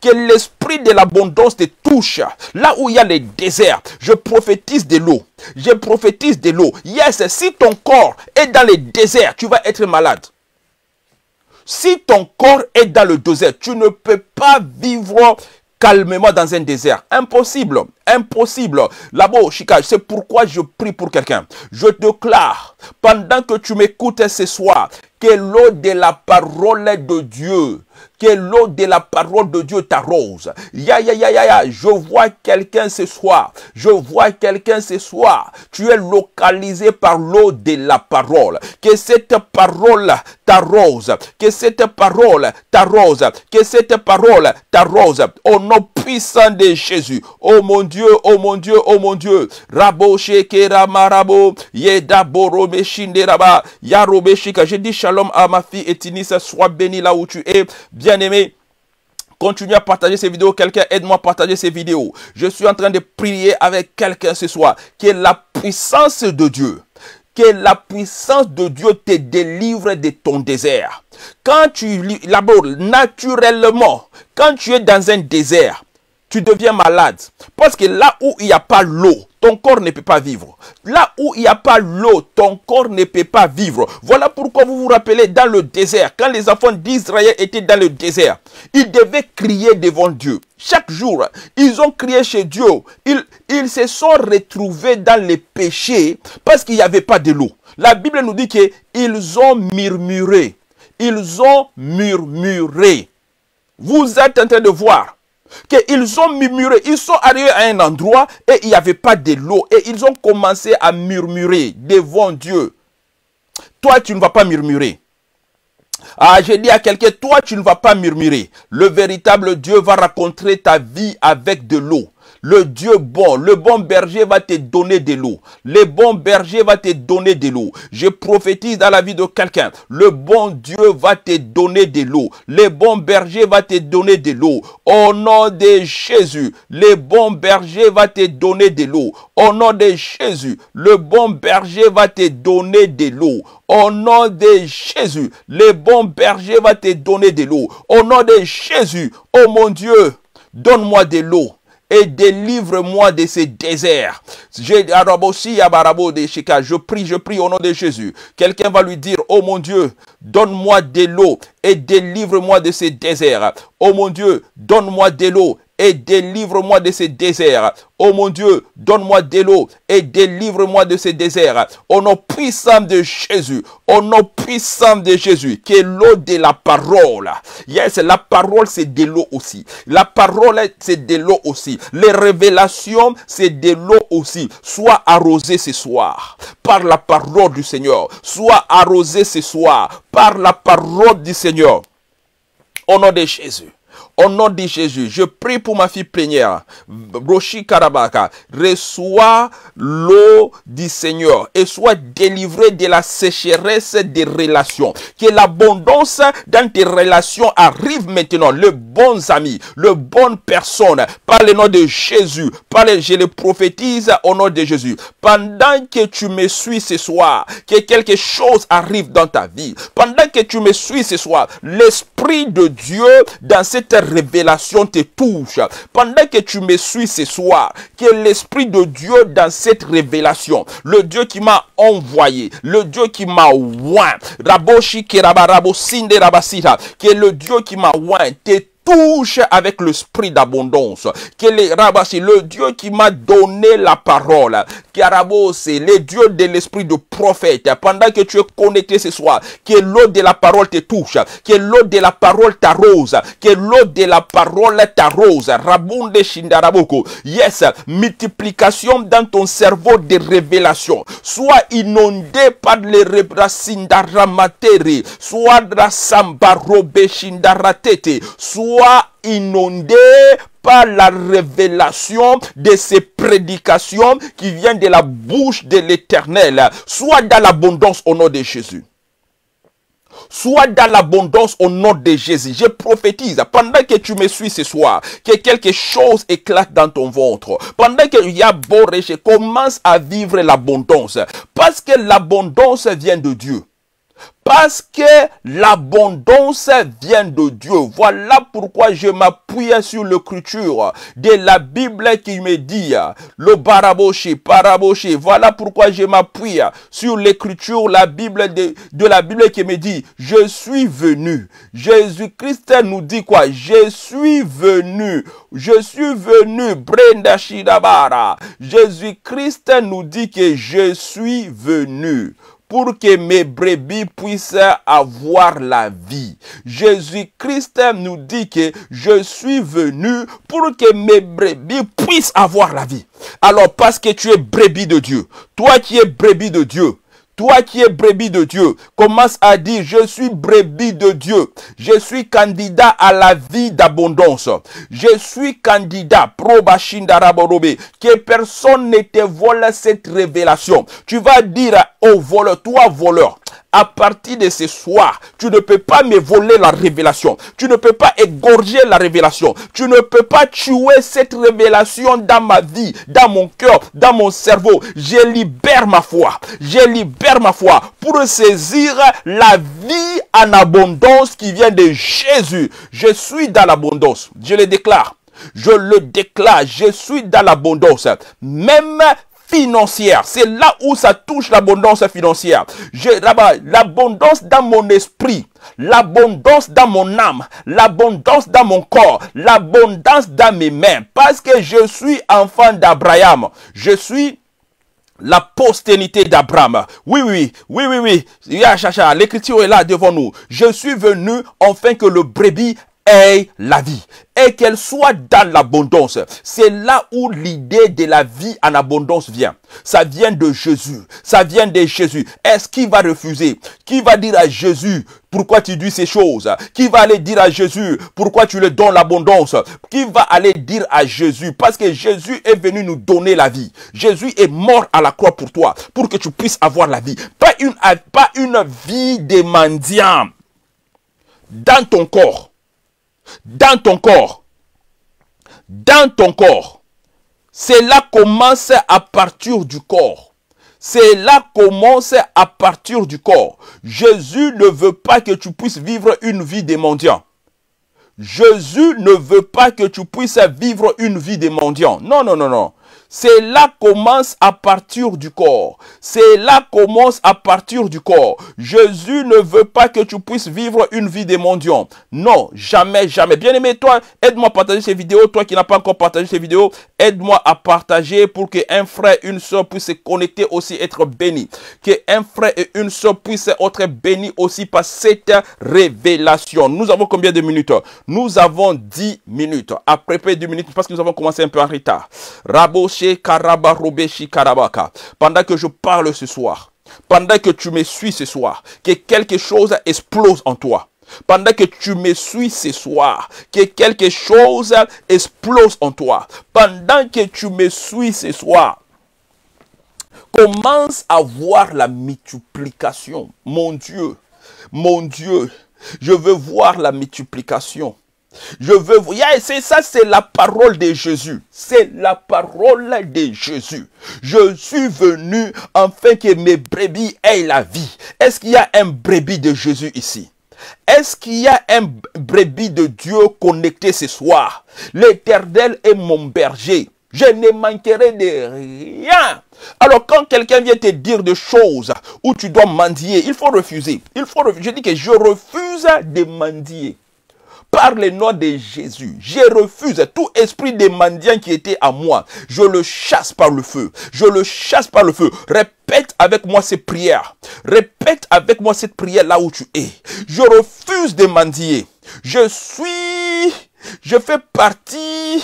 Que l'esprit de l'abondance te touche. Là où il y a les déserts, je prophétise de l'eau. Je prophétise de l'eau. Yes, si ton corps est dans le désert, tu vas être malade. Si ton corps est dans le désert, tu ne peux pas vivre calmement dans un désert. Impossible, impossible. Là-bas c'est pourquoi je prie pour quelqu'un. Je déclare, pendant que tu m'écoutes ce soir, que l'eau de la parole de Dieu que l'eau de la parole de Dieu t'arrose. Ya, ya, ya, ya, ya, je vois quelqu'un ce soir. Je vois quelqu'un ce soir. Tu es localisé par l'eau de la parole. Que cette parole t'arrose. Que cette parole t'arrose. Que cette parole t'arrose. Au nom puissant de Jésus. Oh mon Dieu, oh mon Dieu, oh mon Dieu. Rabo shekera marabo. Yeda Yarobeshika. J'ai dit shalom à ma fille Tinissa. Sois béni là où tu es. Bien aimé Continue à partager ces vidéos. Quelqu'un aide-moi à partager ces vidéos. Je suis en train de prier avec quelqu'un ce soir Que la puissance de Dieu. Que la puissance de Dieu te délivre de ton désert. Quand tu labores naturellement, quand tu es dans un désert, tu deviens malade. Parce que là où il n'y a pas l'eau, ton corps ne peut pas vivre. Là où il n'y a pas l'eau, ton corps ne peut pas vivre. Voilà pourquoi vous vous rappelez dans le désert, quand les enfants d'Israël étaient dans le désert, ils devaient crier devant Dieu. Chaque jour, ils ont crié chez Dieu. Ils, se sont retrouvés dans les péchés parce qu'il n'y avait pas de l'eau. La Bible nous dit qu'ils ont murmuré. Ils ont murmuré. Vous êtes en train de voir qu'ils ont murmuré. Ils sont arrivés à un endroit et il n'y avait pas de l'eau. Et ils ont commencé à murmurer devant Dieu. Toi, tu ne vas pas murmurer. Ah, j'ai dit à quelqu'un, toi, tu ne vas pas murmurer. Le véritable Dieu va raconter ta vie avec de l'eau. Le Dieu bon, le bon berger va te donner de l'eau. Le bon berger va te donner de l'eau. Je prophétise dans la vie de quelqu'un. Le bon Dieu va te donner de l'eau. Le bon berger va te donner de l'eau. Au nom de Jésus, le bon berger va te donner de l'eau. Au nom de Jésus, le bon berger va te donner de l'eau. Au nom de Jésus, le bon berger va te donner de l'eau. Au nom de Jésus, oh mon Dieu, donne-moi de l'eau et délivre-moi de ce déserts. Je prie, je prie au nom de Jésus. Quelqu'un va lui dire, oh mon Dieu, donne-moi de l'eau et délivre-moi de ces déserts. Oh mon Dieu, donne-moi de l'eau et délivre-moi de ce désert. Oh mon Dieu, donne-moi de l'eau et délivre-moi de ce désert. Au nom puissant de Jésus, au nom puissant de Jésus, qui est l'eau de la parole. Yes, la parole c'est de l'eau aussi. La parole c'est de l'eau aussi. Les révélations c'est de l'eau aussi. Sois arrosé ce soir par la parole du Seigneur. Sois arrosé ce soir par la parole du Seigneur. Au nom de Jésus. Au nom de Jésus, je prie pour ma fille plénière, Broshi Karabaka. Reçois l'eau du Seigneur et sois délivré de la sécheresse des relations. Que l'abondance dans tes relations arrive maintenant. Le bons amis, le bonne personne, par le nom de Jésus, par je le prophétise au nom de Jésus. Pendant que tu me suis ce soir, que quelque chose arrive dans ta vie. Pendant que tu me suis ce soir, l'Esprit de Dieu dans cette révélation te touche. Pendant que tu me suis ce soir, que l'Esprit de Dieu dans cette révélation, le Dieu qui m'a envoyé, le Dieu qui m'a oint, Raboshi Sinde que le Dieu qui m'a oint, te touche avec l'esprit d'abondance. Que les le Dieu qui m'a donné la parole. c'est le Dieu de l'esprit de prophète, pendant que tu es connecté ce soir, que l'eau de la parole te touche, que l'eau de la parole t'arrose, que l'eau de la parole t'arrose. Rabunde Shindaraboko. Yes, multiplication dans ton cerveau de révélation, Sois inondé par les Sindaramateri, soit Rasambarobe Shindaratete, sois inondé par la révélation de ces prédications qui viennent de la bouche de l'Éternel. Soit dans l'abondance au nom de Jésus soit dans l'abondance au nom de Jésus. Je prophétise, pendant que tu me suis ce soir, que quelque chose éclate dans ton ventre. Pendant que bon je commence à vivre l'abondance. Parce que l'abondance vient de Dieu. Parce que l'abondance vient de Dieu. Voilà pourquoi je m'appuie sur l'écriture de la Bible qui me dit le baraboché, paraboché. Voilà pourquoi je m'appuie sur l'écriture, la Bible de, la Bible qui me dit je suis venu. Jésus-Christ nous dit quoi? Je suis venu. Je suis venu. Brenda Jésus-Christ nous dit que je suis venu pour que mes brebis puissent avoir la vie. Jésus-Christ nous dit que je suis venu pour que mes brebis puissent avoir la vie. Alors parce que tu es brebis de Dieu, toi qui es brebis de Dieu, toi qui es brebis de Dieu, commence à dire, je suis brebis de Dieu. Je suis candidat à la vie d'abondance. Je suis candidat, Raborobé. que personne ne te vole cette révélation. Tu vas dire au voleur, toi voleur, à partir de ce soir, tu ne peux pas me voler la révélation. Tu ne peux pas égorger la révélation. Tu ne peux pas tuer cette révélation dans ma vie, dans mon cœur, dans mon cerveau. Je libère ma foi. Je libère ma foi pour saisir la vie en abondance qui vient de Jésus. Je suis dans l'abondance. Je le déclare. Je le déclare. Je suis dans l'abondance. Même financière. C'est là où ça touche l'abondance financière. L'abondance dans mon esprit, l'abondance dans mon âme, l'abondance dans mon corps, l'abondance dans mes mains. Parce que je suis enfant d'Abraham. Je suis la postérité d'Abraham. Oui, oui, oui, oui, oui. L'écriture est là devant nous. Je suis venu enfin que le brebis aient la vie et qu'elle soit dans l'abondance. C'est là où l'idée de la vie en abondance vient. Ça vient de Jésus. Ça vient de Jésus. Est-ce qu'il va refuser Qui va dire à Jésus pourquoi tu dis ces choses Qui va aller dire à Jésus pourquoi tu le donnes l'abondance Qui va aller dire à Jésus Parce que Jésus est venu nous donner la vie. Jésus est mort à la croix pour toi, pour que tu puisses avoir la vie. Pas une, pas une vie de mendiants dans ton corps dans ton corps. Dans ton corps. Cela commence à partir du corps. Cela commence à partir du corps. Jésus ne veut pas que tu puisses vivre une vie des mendiants. Jésus ne veut pas que tu puisses vivre une vie des mendiants. Non, non, non, non. Cela commence à partir du corps. Cela commence à partir du corps. Jésus ne veut pas que tu puisses vivre une vie des Non, jamais, jamais. Bien-aimé, toi, aide-moi à partager ces vidéos. Toi qui n'as pas encore partagé ces vidéos, aide-moi à partager pour qu'un frère, une soeur puissent se connecter aussi, être béni. un frère et une soeur puissent être bénis aussi par cette révélation. Nous avons combien de minutes Nous avons 10 minutes. Après 10 minutes, parce que nous avons commencé un peu en retard. Rabo. Caraba Robeshi Karabaka. Pendant que je parle ce soir, pendant que tu me suis ce soir, que quelque chose explose en toi. Pendant que tu me suis ce soir, que quelque chose explose en toi. Pendant que tu me suis ce soir, commence à voir la multiplication. Mon Dieu, mon Dieu, je veux voir la multiplication. Je veux vous. c'est ça, c'est la parole de Jésus. C'est la parole de Jésus. Je suis venu afin que mes brebis aient la vie. Est-ce qu'il y a un brebis de Jésus ici? Est-ce qu'il y a un brebis de Dieu connecté ce soir? L'éternel est mon berger. Je ne manquerai de rien. Alors quand quelqu'un vient te dire des choses où tu dois mendier, il faut refuser. Il faut refuser. Je dis que je refuse de mendier par le nom de Jésus, je refuse tout esprit des mendiant qui était à moi. Je le chasse par le feu. Je le chasse par le feu. Répète avec moi ces prières. Répète avec moi cette prière là où tu es. Je refuse de mendier. Je suis, je fais partie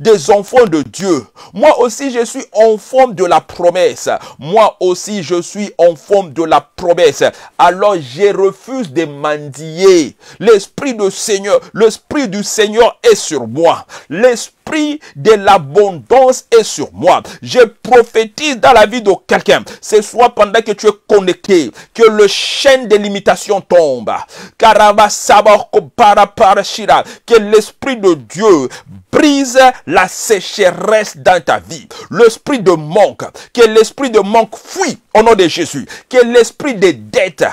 des enfants de Dieu. Moi aussi, je suis en forme de la promesse. Moi aussi, je suis en forme de la promesse. Alors, je refuse de mendier. L'Esprit du Seigneur, l'Esprit du Seigneur est sur moi. L'Esprit l'esprit de l'abondance est sur moi. Je prophétise dans la vie de quelqu'un. Ce soit pendant que tu es connecté, que le chaîne des limitations tombe. Que l'esprit de Dieu brise la sécheresse dans ta vie. L'esprit de manque, que l'esprit de manque fuit au nom de Jésus. Que l'esprit des dettes,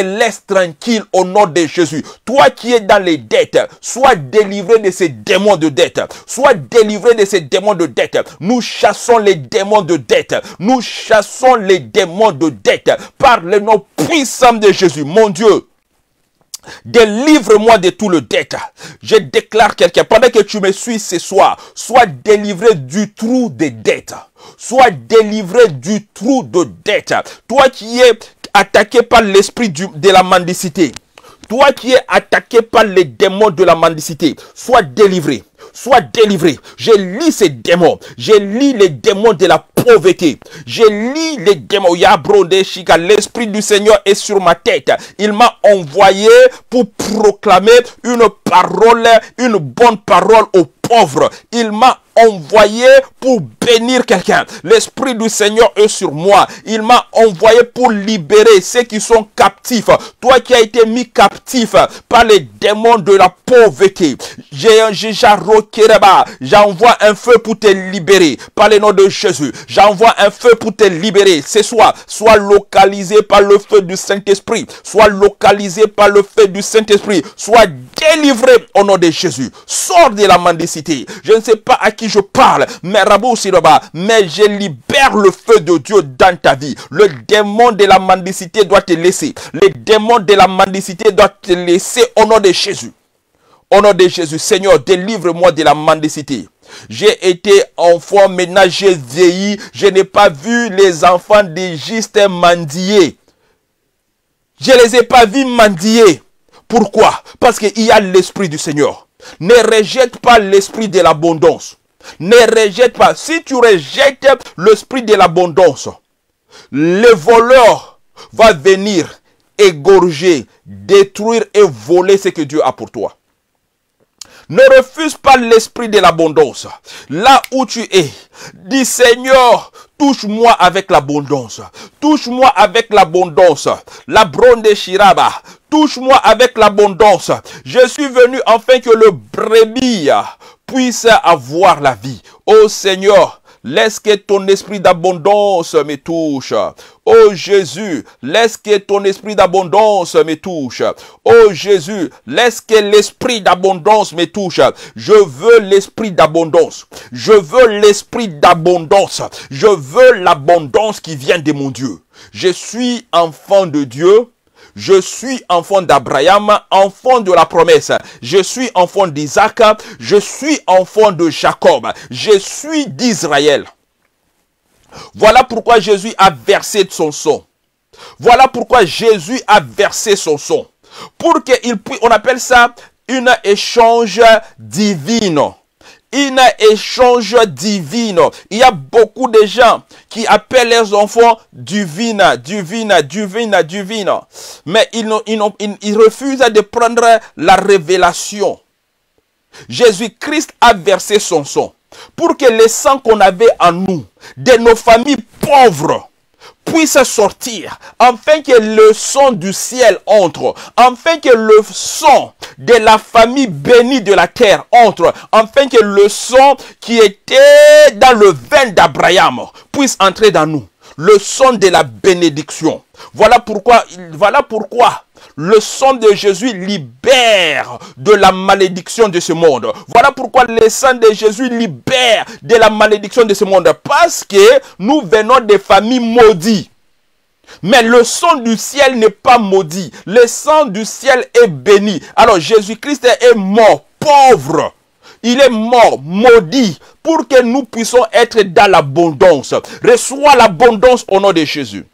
laisse tranquille au nom de Jésus. Toi qui es dans les dettes, sois délivré de ces démons de dette. Sois délivré de ces démons de dette. Nous chassons les démons de dette. Nous chassons les démons de dette par le nom puissant de Jésus. Mon Dieu, Délivre-moi de tout le dette. Je déclare quelqu'un, pendant que tu me suis ce soir, sois délivré du trou des dettes. Sois délivré du trou de dette. Toi qui es attaqué par l'esprit de la mendicité, toi qui es attaqué par les démons de la mendicité, sois délivré. Sois délivré. Je lis ces démons. Je lis les démons de la pauvreté. Je lis les démons. L'Esprit du Seigneur est sur ma tête. Il m'a envoyé pour proclamer une parole, une bonne parole aux pauvres. Il m'a envoyé pour bénir quelqu'un. L'Esprit du Seigneur est sur moi. Il m'a envoyé pour libérer ceux qui sont captifs. Toi qui as été mis captif par les démons de la pauvreté. J'envoie un feu pour te libérer. Par le nom de Jésus. J'envoie un feu pour te libérer. C'est soit soit localisé par le feu du Saint-Esprit. Soit localisé par le feu du Saint-Esprit. Soit délivré au nom de Jésus. Sors de la mendicité. Je ne sais pas à qui je parle. Mais Rabou mais je libère le feu de Dieu dans ta vie. Le démon de la mendicité doit te laisser. Le démon de la mendicité doit te laisser au nom de Jésus. Au nom de Jésus, Seigneur, délivre-moi de la mendicité. J'ai été enfant, maintenant j'ai vieilli. Je n'ai pas vu les enfants des justes mendier. Je ne les ai pas vus mendier. Pourquoi Parce qu'il y a l'Esprit du Seigneur. Ne rejette pas l'Esprit de l'abondance. Ne rejette pas. Si tu rejettes l'esprit de l'abondance, le voleur va venir égorger, détruire et voler ce que Dieu a pour toi. Ne refuse pas l'esprit de l'abondance. Là où tu es, dis Seigneur, touche-moi avec l'abondance. Touche-moi avec l'abondance. La bronde Shiraba. Touche-moi avec l'abondance. Je suis venu enfin que le brebis puisse avoir la vie. Ô Seigneur, Laisse que ton esprit d'abondance me touche. Oh Jésus, laisse que ton esprit d'abondance me touche. Oh Jésus, laisse que l'esprit d'abondance me touche. Je veux l'esprit d'abondance. Je veux l'esprit d'abondance. Je veux l'abondance qui vient de mon Dieu. Je suis enfant de Dieu je suis enfant d'Abraham, enfant de la promesse. Je suis enfant d'Isaac, je suis enfant de Jacob, je suis d'Israël. Voilà pourquoi Jésus a versé son sang. Voilà pourquoi Jésus a versé son sang. Pour qu'il puisse, on appelle ça un échange divin. Un échange divine. Il y a beaucoup de gens qui appellent leurs enfants divina, divina, divina, divina. Mais ils, ils refusent de prendre la révélation. Jésus-Christ a versé son sang pour que les sang qu'on avait en nous, de nos familles pauvres, puisse sortir, afin que le son du ciel entre, afin que le son de la famille bénie de la terre entre, afin que le son qui était dans le vin d'Abraham puisse entrer dans nous le sang de la bénédiction. Voilà pourquoi, voilà pourquoi le sang de Jésus libère de la malédiction de ce monde. Voilà pourquoi le sang de Jésus libère de la malédiction de ce monde. Parce que nous venons des familles maudites. Mais le sang du ciel n'est pas maudit. Le sang du ciel est béni. Alors Jésus-Christ est mort pauvre il est mort, maudit, pour que nous puissions être dans l'abondance. Reçois l'abondance au nom de Jésus.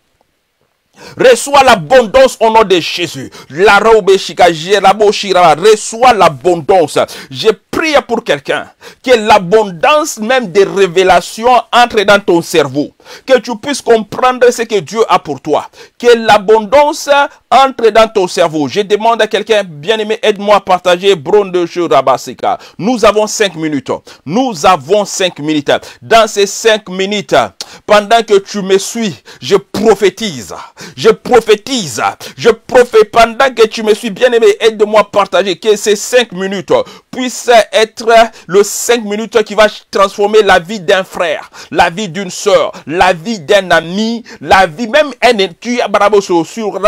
Reçois l'abondance au nom de Jésus. La Reçois l'abondance. Je prie pour quelqu'un que l'abondance même des révélations entre dans ton cerveau. Que tu puisses comprendre ce que Dieu a pour toi. Que l'abondance entre dans ton cerveau. Je demande à quelqu'un, bien-aimé, aide-moi à partager de Nous avons cinq minutes. Nous avons cinq minutes. Dans ces cinq minutes, pendant que tu me suis, je prophétise. Je prophétise. Je prophétise pendant que tu me suis bien aimé. Aide-moi à partager que ces cinq minutes puissent être le cinq minutes qui va transformer la vie d'un frère, la vie d'une sœur, la vie d'un ami, la vie même un tu sur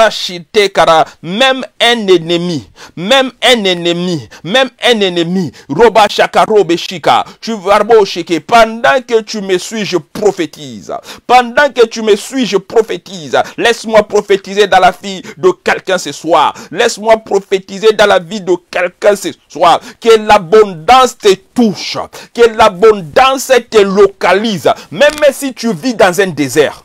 kara même un ennemi, même un ennemi, même un ennemi. Roba tu Pendant que tu me suis, je prophétise. Pendant que tu me suis, je prophétise. Laisse prophétiser dans la vie de quelqu'un ce soir. Laisse-moi prophétiser dans la vie de quelqu'un ce soir. Que l'abondance te touche. Que l'abondance te localise. Même si tu vis dans un désert.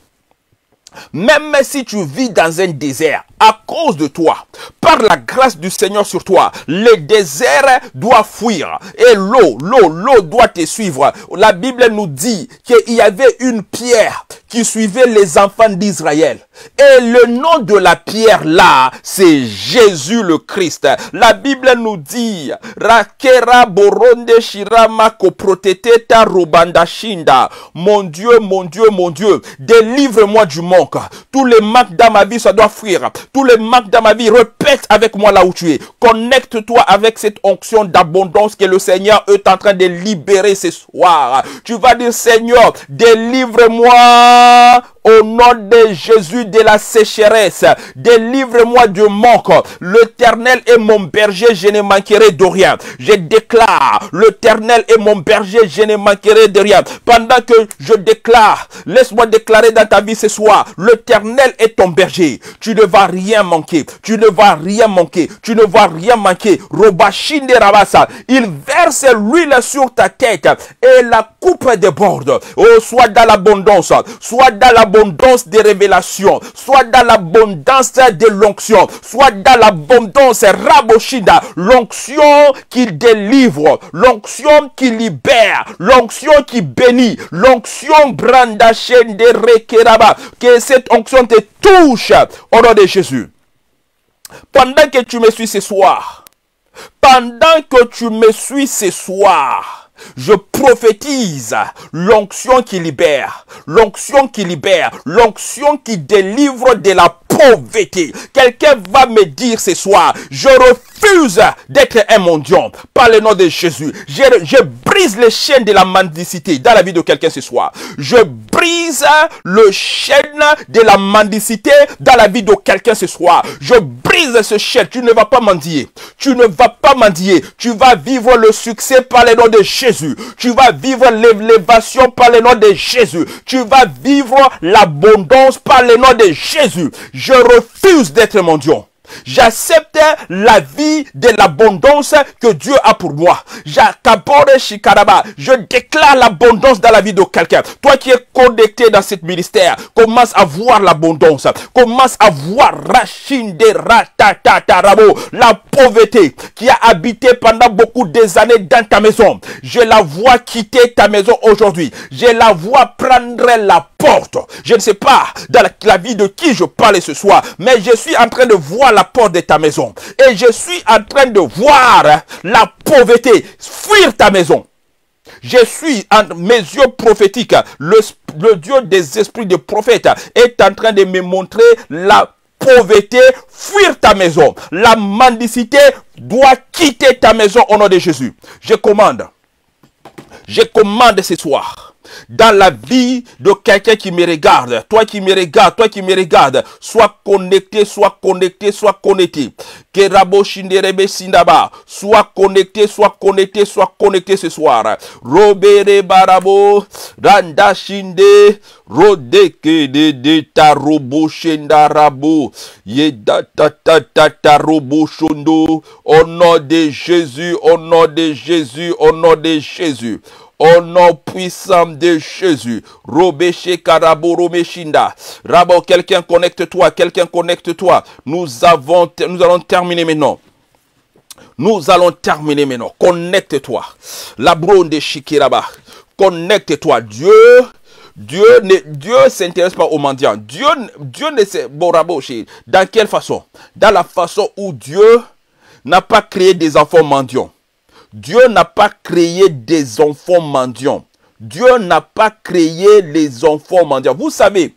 Même si tu vis dans un désert, à cause de toi, par la grâce du Seigneur sur toi, le désert doit fuir et l'eau, l'eau, l'eau doit te suivre. La Bible nous dit qu'il y avait une pierre qui les enfants d'Israël. Et le nom de la pierre là, c'est Jésus le Christ. La Bible nous dit, Rakera Boronde Shirama Koproteteta rubanda Shinda. Mon Dieu, mon Dieu, mon Dieu, délivre-moi du manque. Tous les manques dans ma vie, ça doit fuir. Tous les manques dans ma vie, répète avec moi là où tu es. Connecte-toi avec cette onction d'abondance que le Seigneur est en train de libérer ce soir. Tu vas dire, Seigneur, délivre-moi Allah Au nom de Jésus de la sécheresse, délivre-moi du manque. L'éternel est mon berger, je ne manquerai de rien. Je déclare, l'éternel est mon berger, je ne manquerai de rien. Pendant que je déclare, laisse-moi déclarer dans ta vie ce soir, l'éternel est ton berger. Tu ne vas rien manquer. Tu ne vas rien manquer. Tu ne vas rien manquer. Robachine Rabassa, il verse l'huile sur ta tête et la coupe déborde. Oh, soit dans l'abondance, soit dans l'abondance des révélations, soit dans l'abondance de l'onction, soit dans l'abondance raboshida l'onction qui délivre, l'onction qui libère, l'onction qui bénit, l'onction branda de rekeraba, que cette onction te touche au nom de Jésus. Pendant que tu me suis ce soir, pendant que tu me suis ce soir, je prophétise l'onction qui libère, l'onction qui libère, l'onction qui délivre de la Quelqu'un va me dire ce soir, je refuse d'être un mendiant par le nom de Jésus. Je, je brise les chaînes de la mendicité dans la vie de quelqu'un ce soir. Je brise le chaîne de la mendicité dans la vie de quelqu'un ce soir. Je brise ce chaîne. Tu ne vas pas mendier. Tu ne vas pas mendier. Tu vas vivre le succès par le nom de Jésus. Tu vas vivre l'élévation par le nom de Jésus. Tu vas vivre l'abondance par le nom de Jésus je refuse d'être mendiant. J'accepte la vie de l'abondance que Dieu a pour moi. Je déclare l'abondance dans la vie de quelqu'un. Toi qui es connecté dans ce ministère, commence à voir l'abondance. Commence à voir Rachinde Ratatatarabo. La pauvreté qui a habité pendant beaucoup des années dans ta maison. Je la vois quitter ta maison aujourd'hui. Je la vois prendre la je ne sais pas dans la, vie de qui je parlais ce soir, mais je suis en train de voir la porte de ta maison. Et je suis en train de voir la pauvreté fuir ta maison. Je suis, en mes yeux prophétiques, le, Dieu des esprits de prophètes est en train de me montrer la pauvreté, fuir ta maison. La mendicité doit quitter ta maison au nom de Jésus. Je commande. Je commande ce soir dans la vie de quelqu'un qui me regarde, toi qui me regarde, toi qui me regarde sois connecté, sois connecté, sois connecté. Sois connecté, sois connecté, sois connecté ce soir. Robere barabo, randa shinde, de tarobo ta au nom de Jésus, au nom de Jésus, au nom de Jésus. Au nom puissant de Jésus. Robéché Karaboro Meshinda. Rabo, quelqu'un connecte-toi, quelqu'un connecte-toi. Nous avons, nous allons terminer maintenant. Nous allons terminer maintenant. Connecte-toi. La de Shikiraba. Connecte-toi. Dieu Dieu ne Dieu s'intéresse pas aux mendiants. Dieu Dieu ne sait dans quelle façon Dans la façon où Dieu n'a pas créé des enfants mendiants. Dieu n'a pas créé des enfants mendiants. Dieu n'a pas créé les enfants mendiants. Vous savez,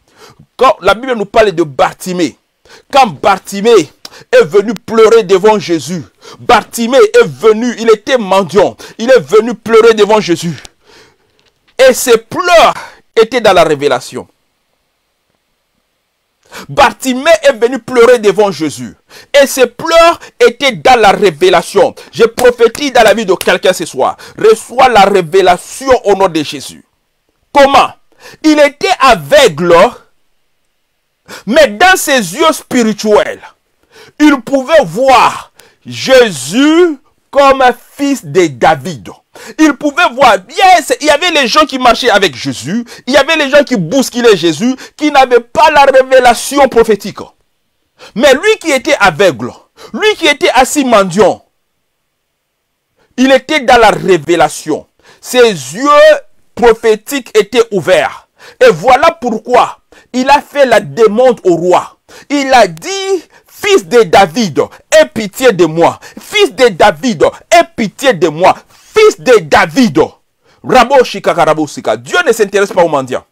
quand la Bible nous parle de Bartimée, quand Bartimée est venu pleurer devant Jésus, Bartimée est venu, il était mendiant, il est venu pleurer devant Jésus. Et ses pleurs étaient dans la révélation. Bartimée est venu pleurer devant Jésus. Et ses pleurs étaient dans la révélation. Je prophétise dans la vie de quelqu'un ce soir. Reçois la révélation au nom de Jésus. Comment Il était aveugle, mais dans ses yeux spirituels, il pouvait voir Jésus comme un fils de David. Il pouvait voir. Yes, il y avait les gens qui marchaient avec Jésus. Il y avait les gens qui bousculaient Jésus, qui n'avaient pas la révélation prophétique. Mais lui qui était aveugle, lui qui était assis mendiant, il était dans la révélation. Ses yeux prophétiques étaient ouverts. Et voilà pourquoi il a fait la demande au roi. Il a dit, fils de David, aie pitié de moi. Fils de David, aie pitié de moi fils de David. Dieu ne s'intéresse pas aux mendiants.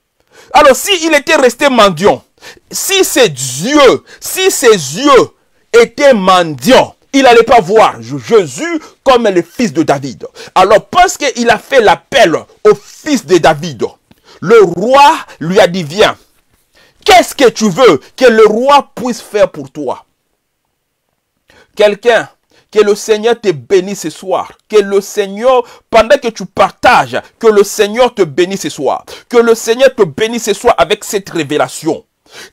Alors s'il était resté mendiant, si ses yeux, si ses yeux étaient mendiants, il n'allait pas voir Jésus comme le fils de David. Alors parce qu'il a fait l'appel au fils de David, le roi lui a dit, viens, qu'est-ce que tu veux que le roi puisse faire pour toi Quelqu'un que le Seigneur te bénisse ce soir. Que le Seigneur, pendant que tu partages, que le Seigneur te bénisse ce soir. Que le Seigneur te bénisse ce soir avec cette révélation.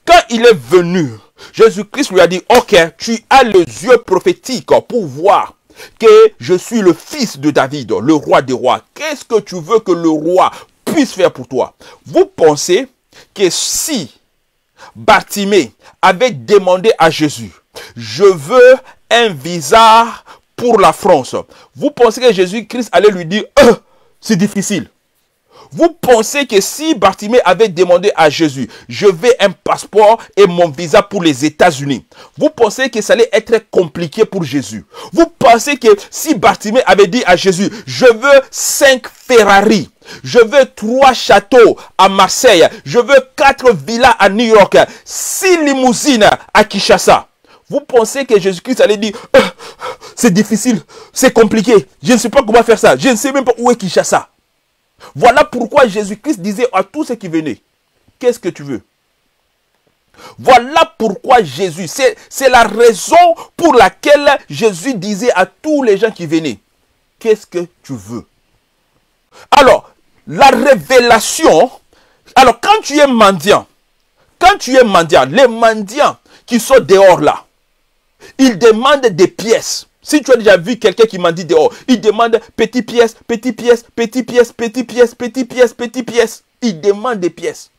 Quand il est venu, Jésus-Christ lui a dit, OK, tu as les yeux prophétiques pour voir que je suis le fils de David, le roi des rois. Qu'est-ce que tu veux que le roi puisse faire pour toi Vous pensez que si Bartimée avait demandé à Jésus, je veux un visa pour la France. Vous pensez que Jésus-Christ allait lui dire, euh, c'est difficile. Vous pensez que si Bartimée avait demandé à Jésus, je veux un passeport et mon visa pour les États-Unis, vous pensez que ça allait être compliqué pour Jésus. Vous pensez que si Bartimée avait dit à Jésus, je veux cinq Ferrari, je veux trois châteaux à Marseille, je veux quatre villas à New York, six limousines à Kinshasa, vous pensez que Jésus-Christ allait dire, ah, c'est difficile, c'est compliqué, je ne sais pas comment faire ça, je ne sais même pas où est ça. Voilà pourquoi Jésus-Christ disait à tous ceux qui venaient, qu'est-ce que tu veux voilà pourquoi Jésus, c'est la raison pour laquelle Jésus disait à tous les gens qui venaient, qu'est-ce que tu veux Alors, la révélation, alors quand tu es mendiant, quand tu es mendiant, les mendiants qui sont dehors là, il demande des pièces. Si tu as déjà vu quelqu'un qui m'a dit dehors, il demande petites pièces, petites pièces, petites pièces, petites pièces, petites pièces, petites pièces. Il demande des pièces.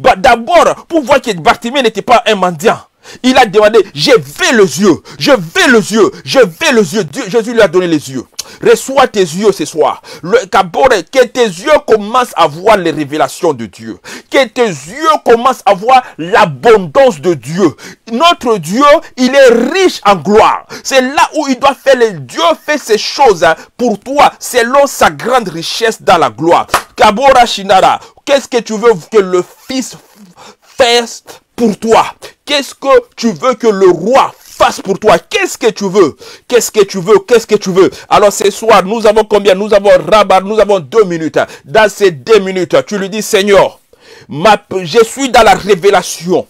Bah, d'abord, pour voir que Bartimée n'était pas un mendiant, il a demandé, je vais les yeux, je vais les yeux, je vais les yeux. Dieu, Jésus lui a donné les yeux. Reçois tes yeux ce soir. Le que tes yeux commencent à voir les révélations de Dieu. Que tes yeux commencent à voir l'abondance de Dieu. Notre Dieu, il est riche en gloire. C'est là où il doit faire. Les... Dieu fait ces choses hein, pour toi selon sa grande richesse dans la gloire. Kabora Shinara, qu'est-ce que tu veux que le Fils fasse pour toi Qu'est-ce que tu veux que le roi fasse pour toi Qu'est-ce que tu veux Qu'est-ce que tu veux Qu'est-ce que tu veux Alors ce soir, nous avons combien Nous avons rabat, nous avons deux minutes. Dans ces deux minutes, tu lui dis, Seigneur, ma, je suis dans la révélation.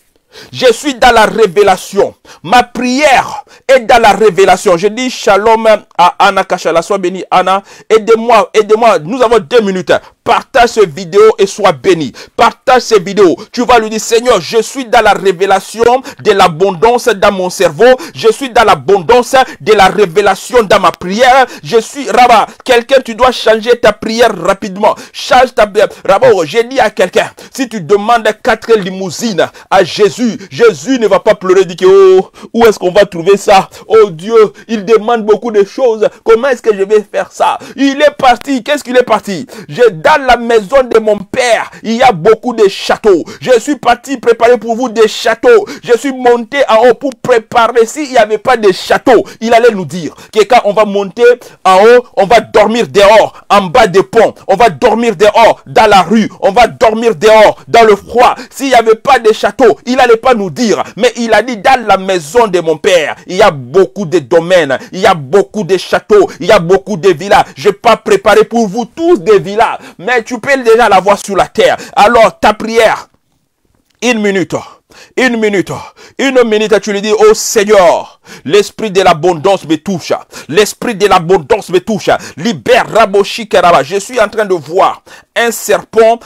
Je suis dans la révélation. Ma prière est dans la révélation. Je dis shalom à Anna Kachala. Sois béni Anna. Aide-moi, aide-moi. Nous avons deux minutes. Partage cette vidéo et sois béni. Partage cette vidéo. Tu vas lui dire, Seigneur, je suis dans la révélation de l'abondance dans mon cerveau. Je suis dans l'abondance de la révélation dans ma prière. Je suis, Rabat, quelqu'un, tu dois changer ta prière rapidement. Change ta prière. Rabat, oh, j'ai dit à quelqu'un, si tu demandes quatre limousines à Jésus, Jésus ne va pas pleurer, dit que, oh, où est-ce qu'on va trouver ça? Oh Dieu, il demande beaucoup de choses. Comment est-ce que je vais faire ça? Il est parti. Qu'est-ce qu'il est parti? Je la maison de mon père, il y a beaucoup de châteaux. Je suis parti préparer pour vous des châteaux. Je suis monté en haut pour préparer. S'il n'y avait pas de châteaux, il allait nous dire que quand on va monter en haut, on va dormir dehors, en bas des ponts. On va dormir dehors, dans la rue. On va dormir dehors, dans le froid. S'il n'y avait pas de châteaux, il allait pas nous dire. Mais il a dit, dans la maison de mon père, il y a beaucoup de domaines. Il y a beaucoup de châteaux. Il y a beaucoup de villas. Je pas préparé pour vous tous des villas mais tu peux déjà la l'avoir sur la terre. Alors ta prière, une minute, une minute, une minute, tu lui dis, oh Seigneur, l'esprit de l'abondance me touche, l'esprit de l'abondance me touche, libère Raboshi Karaba. Je suis en train de voir un serpent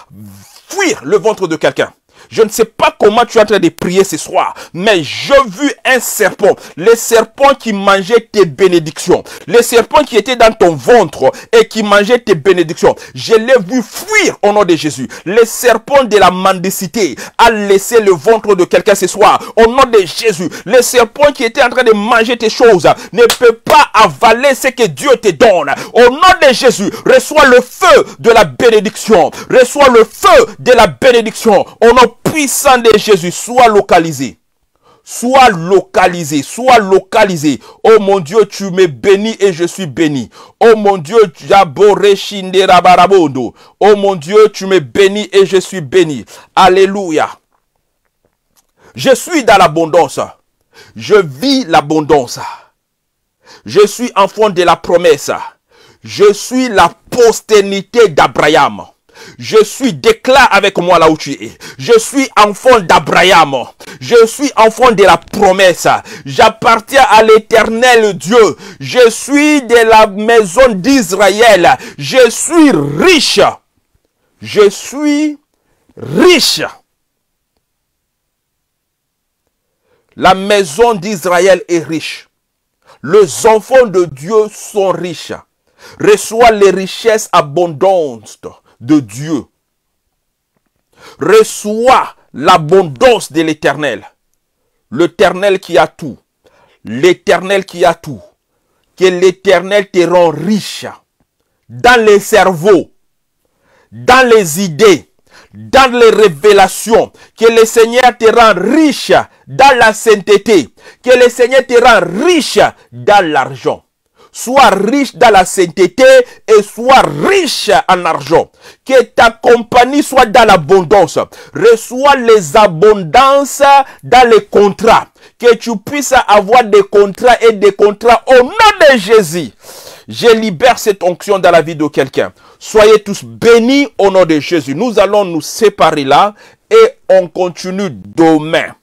fuir le ventre de quelqu'un. Je ne sais pas comment tu es en train de prier ce soir, mais je vu un serpent. Le serpent qui mangeait tes bénédictions. Le serpent qui était dans ton ventre et qui mangeait tes bénédictions. Je l'ai vu fuir au nom de Jésus. Le serpent de la mendicité a laissé le ventre de quelqu'un ce soir. Au nom de Jésus, le serpent qui était en train de manger tes choses ne peut pas avaler ce que Dieu te donne. Au nom de Jésus, reçois le feu de la bénédiction. Reçois le feu de la bénédiction. Au nom puissant de Jésus soit localisé. Sois localisé, sois localisé. Oh mon Dieu, tu m'es béni et je suis béni. Oh mon Dieu, barabondo. Oh mon Dieu, tu m'es béni et je suis béni. Alléluia. Je suis dans l'abondance. Je vis l'abondance. Je suis enfant de la promesse. Je suis la postérité d'Abraham. Je suis, déclare avec moi là où tu es. Je suis enfant d'Abraham. Je suis enfant de la promesse. J'appartiens à l'éternel Dieu. Je suis de la maison d'Israël. Je suis riche. Je suis riche. La maison d'Israël est riche. Les enfants de Dieu sont riches. Reçois les richesses abondantes de Dieu. Reçois l'abondance de l'Éternel. L'Éternel qui a tout. L'Éternel qui a tout. Que l'Éternel te rend riche dans les cerveaux, dans les idées, dans les révélations. Que le Seigneur te rend riche dans la sainteté. Que le Seigneur te rend riche dans l'argent sois riche dans la sainteté et sois riche en argent. Que ta compagnie soit dans l'abondance. Reçois les abondances dans les contrats. Que tu puisses avoir des contrats et des contrats au nom de Jésus. Je libère cette onction dans la vie de quelqu'un. Soyez tous bénis au nom de Jésus. Nous allons nous séparer là et on continue demain.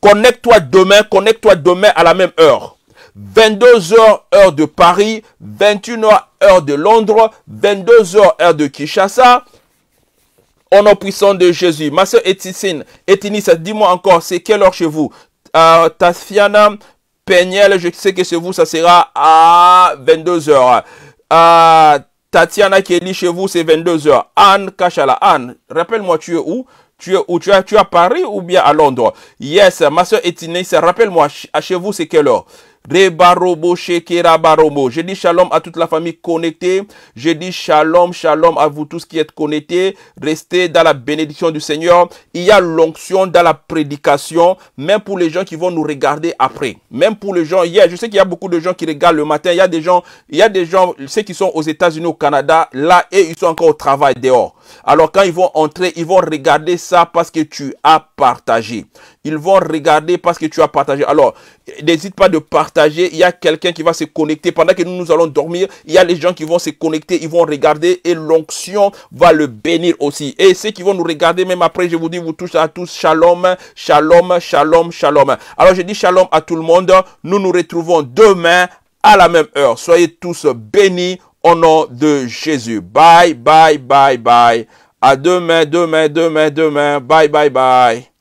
Connecte-toi demain, connecte-toi demain à la même heure. 22h heure de Paris, 21h heure de Londres, 22h heure de Kinshasa. Au nom puissant de Jésus. Ma soeur Etienne, Etinissa, dis-moi encore, c'est quelle heure chez vous euh, Tatiana, Tafiana je sais que chez vous, ça sera à 22h. Euh, Tatiana Kelly, chez vous, c'est 22h. Anne Kachala, Anne, rappelle-moi, tu es où tu es où tu es, tu à Paris ou bien à Londres Yes, ma soeur Etinissa, rappelle-moi, chez vous, c'est quelle heure Rebarobo Je dis shalom à toute la famille connectée. Je dis shalom, shalom à vous tous qui êtes connectés. Restez dans la bénédiction du Seigneur. Il y a l'onction dans la prédication, même pour les gens qui vont nous regarder après. Même pour les gens hier, je sais qu'il y a beaucoup de gens qui regardent le matin. Il y a des gens, il y a des gens, ceux qui sont aux États-Unis, au Canada, là, et ils sont encore au travail dehors. Alors quand ils vont entrer, ils vont regarder ça parce que tu as partagé. Ils vont regarder parce que tu as partagé. Alors, n'hésite pas de partager. Il y a quelqu'un qui va se connecter. Pendant que nous, nous allons dormir, il y a les gens qui vont se connecter, ils vont regarder et l'onction va le bénir aussi. Et ceux qui vont nous regarder, même après, je vous dis, vous tous à tous, shalom, shalom, shalom, shalom. Alors, je dis shalom à tout le monde. Nous nous retrouvons demain à la même heure. Soyez tous bénis au nom de Jésus. Bye, bye, bye, bye. À demain, demain, demain, demain. Bye, bye, bye.